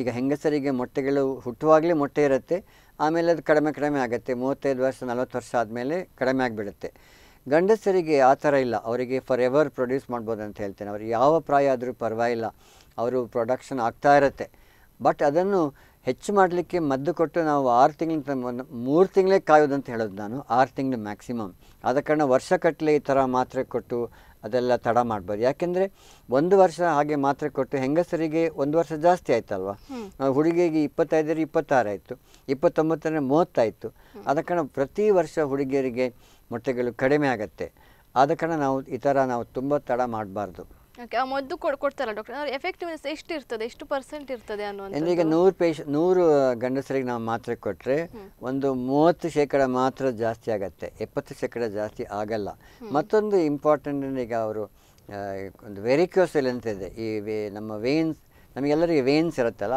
ಈಗ ಹೆಂಗಸರಿಗೆ ಮೊಟ್ಟೆಗಳು ಹುಟ್ಟುವಾಗಲೇ ಮೊಟ್ಟೆ ಇರುತ್ತೆ ಆಮೇಲೆ ಅದು ಕಡಿಮೆ ಕಡಿಮೆ ಆಗುತ್ತೆ ಮೂವತ್ತೈದು ವರ್ಷ ನಲ್ವತ್ತು ವರ್ಷ ಆದಮೇಲೆ ಕಡಿಮೆ ಆಗಿಬಿಡುತ್ತೆ ಗಂಡಸರಿಗೆ ಆ ಥರ ಇಲ್ಲ ಅವರಿಗೆ ಫಾರ್ ಎವರ್ ಪ್ರೊಡ್ಯೂಸ್ ಮಾಡ್ಬೋದು ಅಂತ ಹೇಳ್ತೇನೆ ಅವ್ರು ಯಾವ ಪ್ರಾಯ ಆದರೂ ಪರವಾಗಿಲ್ಲ ಅವರು ಪ್ರೊಡಕ್ಷನ್ ಆಗ್ತಾ ಇರುತ್ತೆ ಬಟ್ ಅದನ್ನು ಹೆಚ್ಚು ಮಾಡಲಿಕ್ಕೆ ಮದ್ದು ಕೊಟ್ಟು ನಾವು ಆರು ತಿಂಗಳ ಮೂರು ತಿಂಗಳೇ ಕಾಯೋದಂತ ಹೇಳೋದು ನಾನು ಆರು ತಿಂಗಳು ಮ್ಯಾಕ್ಸಿಮಮ್ ಆದ ಕಾರಣ ವರ್ಷ ಕಟ್ಟಲೆ ಈ ಥರ ಮಾತ್ರೆ ಕೊಟ್ಟು ಅದೆಲ್ಲ ತಡ ಮಾಡಬಾರ್ದು ಯಾಕೆಂದರೆ ಒಂದು ವರ್ಷ ಹಾಗೆ ಮಾತ್ರೆ ಕೊಟ್ಟು ಹೆಂಗಸರಿಗೆ ಒಂದು ವರ್ಷ ಜಾಸ್ತಿ ಆಯ್ತಲ್ವ ಹುಡುಗಿಗೆ ಇಪ್ಪತ್ತೈದರ ಇಪ್ಪತ್ತಾರಾಯಿತು ಆಯಿತು ಮೂವತ್ತಾಯಿತು ಆದ ಕಾರಣ ಪ್ರತಿ ವರ್ಷ ಹುಡುಗಿಯರಿಗೆ ಮೊಟ್ಟೆಗಳು ಕಡಿಮೆ ಆಗುತ್ತೆ ಆದ ಕಾರಣ ನಾವು ಈ ಥರ ನಾವು ತುಂಬ ತಡ ಮಾಡಬಾರ್ದು ಓಕೆ ಆ ಡಾಕ್ಟರ್ ಎಫೆಕ್ಟಿವ್ನೆಸ್ ಎಷ್ಟು ಇರ್ತದೆ ಎಷ್ಟು ಪರ್ಸೆಂಟ್ ಇರ್ತದೆ ಅನ್ನುವಂಥ ಈಗ ನೂರು ಪೇಷಂಟ್ ನೂರು ಗಂಡಸರಿಗೆ ನಾವು ಮಾತ್ರೆ ಕೊಟ್ಟರೆ ಒಂದು ಮೂವತ್ತು ಶೇಕಡ ಮಾತ್ರ ಜಾಸ್ತಿ ಆಗತ್ತೆ ಎಪ್ಪತ್ತು ಶೇಕಡ ಜಾಸ್ತಿ ಆಗಲ್ಲ ಮತ್ತೊಂದು ಇಂಪಾರ್ಟೆಂಟ್ ಈಗ ಅವರು ಒಂದು ವೆರಿಕ್ಯೂಸಲ್ ಅಂತ ಇದೆ ಈ ವೇ ನಮ್ಮ ವೇನ್ಸ್ ನಮಗೆಲ್ಲರಿಗೆ ವೇನ್ಸ್ ಇರುತ್ತಲ್ಲ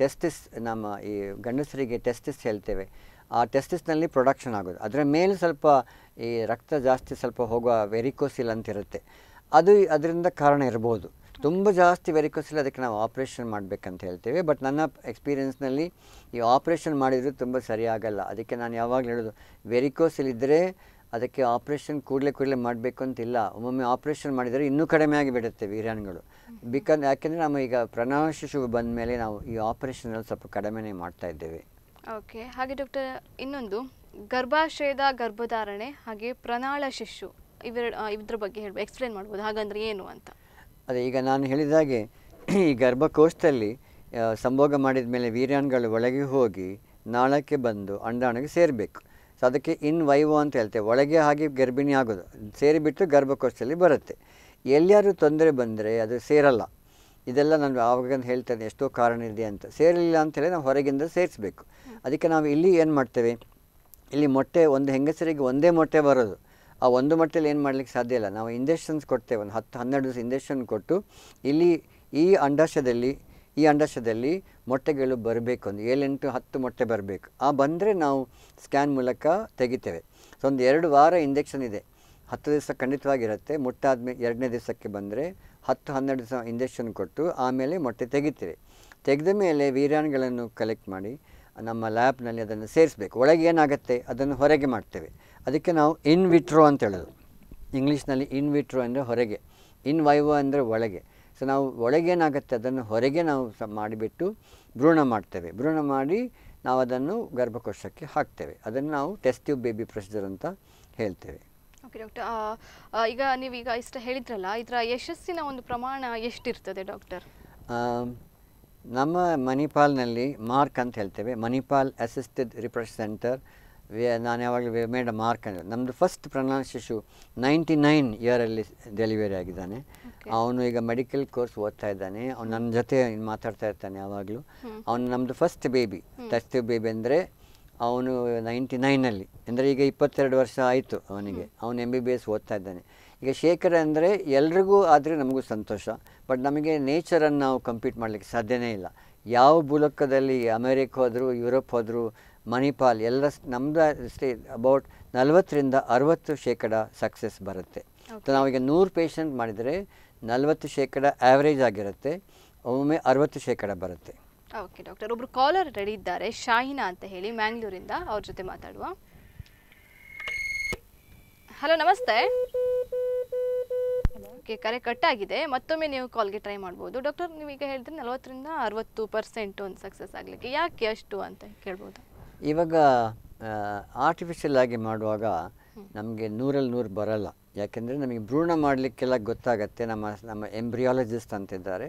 ಟೆಸ್ಟಿಸ್ ನಮ್ಮ ಈ ಗಂಡಸರಿಗೆ ಟೆಸ್ಟಿಸ್ ಹೇಳ್ತೇವೆ ಆ ಟೆಸ್ಟಿಸ್ನಲ್ಲಿ ಪ್ರೊಡಕ್ಷನ್ ಆಗೋದು ಅದರ ಮೇಲೆ ಸ್ವಲ್ಪ ಈ ರಕ್ತ ಜಾಸ್ತಿ ಸ್ವಲ್ಪ ಹೋಗುವ ವೆರಿಕೋಸಿಲ್ ಅಂತಿರುತ್ತೆ ಅದು ಅದರಿಂದ ಕಾರಣ ಇರ್ಬೋದು ತುಂಬ ಜಾಸ್ತಿ ವೆರಿಕೋಸಲ್ಲಿ ಅದಕ್ಕೆ ನಾವು ಆಪ್ರೇಷನ್ ಮಾಡಬೇಕಂತ ಹೇಳ್ತೇವೆ ಬಟ್ ನನ್ನ ಎಕ್ಸ್ಪೀರಿಯೆನ್ಸ್ನಲ್ಲಿ ಈ ಆಪ್ರೇಷನ್ ಮಾಡಿದರೂ ತುಂಬ ಸರಿಯಾಗಲ್ಲ ಅದಕ್ಕೆ ನಾನು ಯಾವಾಗಲೂ ಹೇಳೋದು ಇದ್ದರೆ ಅದಕ್ಕೆ ಆಪ್ರೇಷನ್ ಕೂಡಲೇ ಕೂಡಲೇ ಮಾಡಬೇಕು ಅಂತಿಲ್ಲ ಒಮ್ಮೊಮ್ಮೆ ಆಪ್ರೇಷನ್ ಮಾಡಿದರೆ ಇನ್ನೂ ಕಡಿಮೆ ಆಗಿ ಬಿಡುತ್ತೆ ವೀರ್ಯಾಣುಗಳು ಬಿಕಾಸ್ ಯಾಕೆಂದರೆ ನಾವು ಈಗ ಶಿಶು ಬಂದ ಮೇಲೆ ನಾವು ಈ ಆಪ್ರೇಷನಲ್ಲಿ ಸ್ವಲ್ಪ ಕಡಿಮೆನೇ ಮಾಡ್ತಾ ಇದ್ದೇವೆ ಓಕೆ ಹಾಗೆ ಡಾಕ್ಟರ್ ಇನ್ನೊಂದು ಗರ್ಭಾಶಯದ ಗರ್ಭಧಾರಣೆ ಹಾಗೆ ಪ್ರನಾಳ ಶಿಶು ಇವೆರಡು ಇದ್ರ ಬಗ್ಗೆ ಹೇಳಿ ಎಕ್ಸ್ಪ್ಲೇನ್ ಮಾಡ್ಬೋದು ಹಾಗಂದ್ರೆ ಏನು ಅಂತ ಅದೇ ಈಗ ನಾನು ಹೇಳಿದಾಗೆ ಈ ಗರ್ಭಕೋಶದಲ್ಲಿ ಸಂಭೋಗ ಮಾಡಿದ ಮೇಲೆ ವೀರ್ಯಾಣುಗಳು ಒಳಗೆ ಹೋಗಿ ನಾಳಕ್ಕೆ ಬಂದು ಅಂಡಾಣಗೆ ಸೇರಬೇಕು ಸೊ ಅದಕ್ಕೆ ಇನ್ ವೈವ ಅಂತ ಹೇಳ್ತೇವೆ ಒಳಗೆ ಹಾಗೆ ಗರ್ಭಿಣಿ ಆಗೋದು ಸೇರಿಬಿಟ್ಟು ಗರ್ಭಕೋಶದಲ್ಲಿ ಬರುತ್ತೆ ಎಲ್ಲಿಯಾರು ತೊಂದರೆ ಬಂದರೆ ಅದು ಸೇರಲ್ಲ ಇದೆಲ್ಲ ನಾನು ಆವಾಗ ಹೇಳ್ತೇನೆ ಎಷ್ಟೋ ಕಾರಣ ಇದೆ ಅಂತ ಸೇರಲಿಲ್ಲ ಅಂತೇಳಿ ನಾವು ಹೊರಗಿಂದ ಸೇರಿಸಬೇಕು ಅದಕ್ಕೆ ನಾವು ಇಲ್ಲಿ ಏನು ಮಾಡ್ತೇವೆ ಇಲ್ಲಿ ಮೊಟ್ಟೆ ಒಂದು ಹೆಂಗಸರಿಗೆ ಒಂದೇ ಮೊಟ್ಟೆ ಬರೋದು ಆ ಒಂದು ಮಟ್ಟದಲ್ಲಿ ಏನು ಮಾಡಲಿಕ್ಕೆ ಸಾಧ್ಯ ಇಲ್ಲ ನಾವು ಇಂಜೆಕ್ಷನ್ಸ್ ಕೊಡ್ತೇವೆ ಒಂದು ಹತ್ತು ಹನ್ನೆರಡು ದಿವಸ ಇಂಜೆಕ್ಷನ್ ಕೊಟ್ಟು ಇಲ್ಲಿ ಈ ಅಂಡಾಶಯದಲ್ಲಿ ಈ ಅಂಡಾಶಯದಲ್ಲಿ ಮೊಟ್ಟೆಗಳು ಬರಬೇಕು ಒಂದು ಏಳೆಂಟು ಹತ್ತು ಮೊಟ್ಟೆ ಬರಬೇಕು ಆ ಬಂದರೆ ನಾವು ಸ್ಕ್ಯಾನ್ ಮೂಲಕ ತೆಗಿತೇವೆ ಸೊ ಒಂದು ಎರಡು ವಾರ ಇಂಜೆಕ್ಷನ್ ಇದೆ ಹತ್ತು ದಿವಸ ಖಂಡಿತವಾಗಿರುತ್ತೆ ಮುಟ್ಟಾದ್ಮೇಲೆ ಎರಡನೇ ದಿವಸಕ್ಕೆ ಬಂದರೆ ಹತ್ತು ಹನ್ನೆರಡು ದಿವಸ ಇಂಜೆಕ್ಷನ್ ಕೊಟ್ಟು ಆಮೇಲೆ ಮೊಟ್ಟೆ ತೆಗಿತೇವೆ ತೆಗೆದ ಮೇಲೆ ವೀರಾಣುಗಳನ್ನು ಕಲೆಕ್ಟ್ ಮಾಡಿ ನಮ್ಮ ಲ್ಯಾಬ್ನಲ್ಲಿ ಅದನ್ನು ಸೇರಿಸ್ಬೇಕು ಒಳಗೆ ಏನಾಗುತ್ತೆ ಅದನ್ನು ಹೊರಗೆ ಮಾಡ್ತೇವೆ ಅದಕ್ಕೆ ನಾವು ಇನ್ ವಿಟ್ರೋ ಅಂತ ಹೇಳೋದು ಇಂಗ್ಲೀಷ್ನಲ್ಲಿ ಇನ್ ವಿಟ್ರೋ ಅಂದರೆ ಹೊರಗೆ ಇನ್ ವೈವೋ ಅಂದರೆ ಒಳಗೆ ಸೊ ನಾವು ಒಳಗೇನಾಗುತ್ತೆ ಅದನ್ನು ಹೊರಗೆ ನಾವು ಸ ಮಾಡಿಬಿಟ್ಟು ಭ್ರೂಣ ಮಾಡ್ತೇವೆ ಭ್ರೂಣ ಮಾಡಿ ನಾವು ಅದನ್ನು ಗರ್ಭಕೋಶಕ್ಕೆ ಹಾಕ್ತೇವೆ ಅದನ್ನು ನಾವು ಟೆಸ್ಟ್ ಬೇಬಿ ಪ್ರೊಸೀಜರ್ ಅಂತ ಹೇಳ್ತೇವೆ ಓಕೆ ಡಾಕ್ಟರ್ ಈಗ ನೀವೀಗ ಇಷ್ಟ ಹೇಳಿದ್ರಲ್ಲ ಇದರ ಯಶಸ್ಸಿನ ಒಂದು ಪ್ರಮಾಣ ಎಷ್ಟಿರ್ತದೆ ಡಾಕ್ಟರ್ ನಮ್ಮ ಮಣಿಪಾಲ್ನಲ್ಲಿ ಮಾರ್ಕ್ ಅಂತ ಹೇಳ್ತೇವೆ ಮಣಿಪಾಲ್ ಅಸಿಸ್ಟೆಡ್ ರಿಪ್ರೆಸ್ ಸೆಂಟರ್ ನಾನು ಯಾವಾಗಲೂ ಮೇಡ ಮಾರ್ಕ್ ಅಂದರೆ ನಮ್ಮದು ಫಸ್ಟ್ ಪ್ರಣಾನ್ ಶಿಶು ನೈಂಟಿ ನೈನ್ ಇಯರಲ್ಲಿ ಡೆಲಿವರಿ ಆಗಿದ್ದಾನೆ ಅವನು ಈಗ ಮೆಡಿಕಲ್ ಕೋರ್ಸ್ ಓದ್ತಾ ಇದ್ದಾನೆ ಅವ್ನು ನನ್ನ ಜೊತೆ ಮಾತಾಡ್ತಾ ಇರ್ತಾನೆ ಯಾವಾಗಲೂ ಅವನು ನಮ್ಮದು ಫಸ್ಟ್ ಬೇಬಿ ಟಸ್ಟ್ ಬೇಬಿ ಅಂದರೆ ಅವನು ನೈಂಟಿ ನೈನಲ್ಲಿ ಅಂದರೆ ಈಗ ಇಪ್ಪತ್ತೆರಡು ವರ್ಷ ಆಯಿತು ಅವನಿಗೆ ಅವನು ಎಮ್ ಬಿ ಬಿ ಎಸ್ ಓದ್ತಾ ಇದ್ದಾನೆ ಈಗ ಶೇಖರ ಅಂದರೆ ಎಲ್ರಿಗೂ ಆದರೆ ನಮಗೂ ಸಂತೋಷ ಬಟ್ ನಮಗೆ ನೇಚರನ್ನು ನಾವು ಕಂಪೀಟ್ ಮಾಡಲಿಕ್ಕೆ ಸಾಧ್ಯವೇ ಇಲ್ಲ ಯಾವ ಬುಲಕ್ಕದಲ್ಲಿ ಅಮೇರಿಕ ಹೋದರೂ ಯುರೋಪ್ ಹೋದರೂ ಮಣಿಪಾಲ್ ಎಲ್ಲ ನಮ್ಮದು ಸ್ಟೇ ಅಬೌಟ್ ನಲವತ್ತರಿಂದ ಅರವತ್ತು ಶೇಕಡ ಸಕ್ಸಸ್ ಬರುತ್ತೆ ನಾವೀಗ ನೂರು ಪೇಷಂಟ್ ಮಾಡಿದರೆ ನಲವತ್ತು ಶೇಕಡ ಆ್ಯಾವ್ರೇಜ್ ಆಗಿರುತ್ತೆ ಒಮ್ಮೆ ಅರವತ್ತು ಶೇಕಡ ಬರುತ್ತೆ ಓಕೆ ಡಾಕ್ಟರ್ ಒಬ್ಬರು ಕಾಲರ್ ರೆಡಿ ಇದ್ದಾರೆ ಶಾಹಿನಾ ಅಂತ ಹೇಳಿ ಮ್ಯಾಂಗ್ಳೂರಿಂದ ಅವ್ರ ಜೊತೆ ಮಾತಾಡುವ ಹಲೋ ನಮಸ್ತೆ ಓಕೆ ಕರೆ ಕಟ್ ಆಗಿದೆ ಮತ್ತೊಮ್ಮೆ ನೀವು ಕಾಲ್ಗೆ ಟ್ರೈ ಮಾಡ್ಬೋದು ಡಾಕ್ಟರ್ ನೀವೀಗ ಹೇಳಿದ್ರೆ ನಲವತ್ತರಿಂದ ಅರವತ್ತು ಪರ್ಸೆಂಟ್ ಒಂದು ಸಕ್ಸಸ್ ಆಗಲಿಕ್ಕೆ ಯಾಕೆ ಅಷ್ಟು ಅಂತ ಕೇಳ್ಬೋದು ಇವಾಗ ಆರ್ಟಿಫಿಷಿಯಲ್ ಆಗಿ ಮಾಡುವಾಗ ನಮಗೆ ನೂರಲ್ಲಿ ನೂರು ಬರಲ್ಲ ಯಾಕೆಂದರೆ ನಮಗೆ ಭ್ರೂಣ ಮಾಡಲಿಕ್ಕೆಲ್ಲ ಗೊತ್ತಾಗತ್ತೆ ನಮ್ಮ ನಮ್ಮ ಎಂಬ್ರಿಯಾಲಜಿಸ್ಟ್ ಅಂತಿದ್ದಾರೆ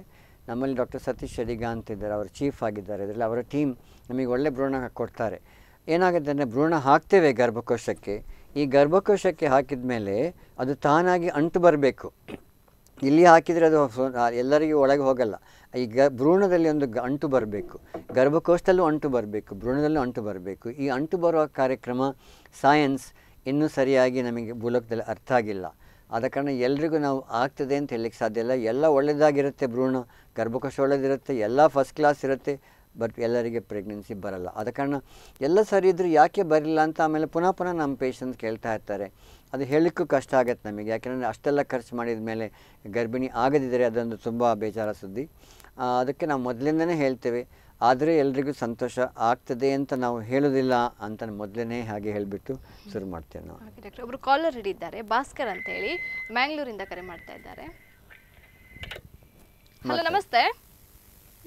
ನಮ್ಮಲ್ಲಿ ಡಾಕ್ಟರ್ ಸತೀಶ್ ಶೆಡಿಗಾ ಅಂತಿದ್ದಾರೆ ಅವರು ಚೀಫ್ ಆಗಿದ್ದಾರೆ ಇದರಲ್ಲಿ ಅವರ ಟೀಮ್ ನಮಗೆ ಒಳ್ಳೆ ಭ್ರೂಣ ಕೊಡ್ತಾರೆ ಏನಾಗುತ್ತೆ ಅಂದರೆ ಭ್ರೂಣ ಹಾಕ್ತೇವೆ ಗರ್ಭಕೋಶಕ್ಕೆ ಈ ಗರ್ಭಕೋಶಕ್ಕೆ ಹಾಕಿದ ಮೇಲೆ ಅದು ತಾನಾಗಿ ಅಂಟು ಬರಬೇಕು ಇಲ್ಲಿ ಹಾಕಿದರೆ ಅದು ಎಲ್ಲರಿಗೂ ಒಳಗೆ ಹೋಗಲ್ಲ ಈ ಗ ಭ್ರೂಣದಲ್ಲಿ ಒಂದು ಅಂಟು ಬರಬೇಕು ಗರ್ಭಕೋಶದಲ್ಲೂ ಅಂಟು ಬರಬೇಕು ಭ್ರೂಣದಲ್ಲೂ ಅಂಟು ಬರಬೇಕು ಈ ಅಂಟು ಬರುವ ಕಾರ್ಯಕ್ರಮ ಸೈನ್ಸ್ ಇನ್ನೂ ಸರಿಯಾಗಿ ನಮಗೆ ಭೂಲಕದಲ್ಲಿ ಅರ್ಥ ಆಗಿಲ್ಲ ಆದ ಕಾರಣ ಎಲ್ರಿಗೂ ನಾವು ಆಗ್ತದೆ ಅಂತ ಹೇಳಲಿಕ್ಕೆ ಸಾಧ್ಯ ಇಲ್ಲ ಎಲ್ಲ ಒಳ್ಳೆಯದಾಗಿರುತ್ತೆ ಭ್ರೂಣ ಗರ್ಭಕೋಶ ಒಳ್ಳೆಯದಿರುತ್ತೆ ಎಲ್ಲ ಫಸ್ಟ್ ಕ್ಲಾಸ್ ಇರುತ್ತೆ ಬಟ್ ಎಲ್ಲರಿಗೆ ಪ್ರೆಗ್ನೆನ್ಸಿ ಬರಲ್ಲ ಆದ ಕಾರಣ ಎಲ್ಲ ಸರಿ ಇದ್ದರೂ ಯಾಕೆ ಬರಲಿಲ್ಲ ಅಂತ ಆಮೇಲೆ ಪುನಃ ಪುನಃ ನಮ್ಮ ಪೇಷಂಟ್ಸ್ ಕೇಳ್ತಾ ಇರ್ತಾರೆ ಅದು ಹೇಳಲಿಕ್ಕೂ ಕಷ್ಟ ಆಗುತ್ತೆ ನಮಗೆ ಯಾಕೆಂದರೆ ಅಷ್ಟೆಲ್ಲ ಖರ್ಚು ಮಾಡಿದ ಮೇಲೆ ಗರ್ಭಿಣಿ ಆಗದಿದ್ದರೆ ಅದೊಂದು ತುಂಬ ಬೇಜಾರ ಸುದ್ದಿ ಅದಕ್ಕೆ ನಾವು ಮೊದಲಿಂದನೇ ಹೇಳ್ತೇವೆ ಆದರೆ ಎಲ್ರಿಗೂ ಸಂತೋಷ ಆಗ್ತದೆ ಅಂತ ನಾವು ಹೇಳೋದಿಲ್ಲ ಅಂತ ಮೊದಲನೇ ಹಾಗೆ ಹೇಳಿಬಿಟ್ಟು ಶುರು ಮಾಡ್ತೇವೆ ನಾವು ಡಾಕ್ಟರ್ ಒಬ್ಬರು ಕಾಲರ್ ಹಿಡಿದ್ದಾರೆ ಭಾಸ್ಕರ್ ಅಂತ ಹೇಳಿ ಮ್ಯಾಂಗ್ಳೂರಿಂದ ಕರೆ ಮಾಡ್ತಾ ಇದ್ದಾರೆ ಹಲೋ ನಮಸ್ತೆ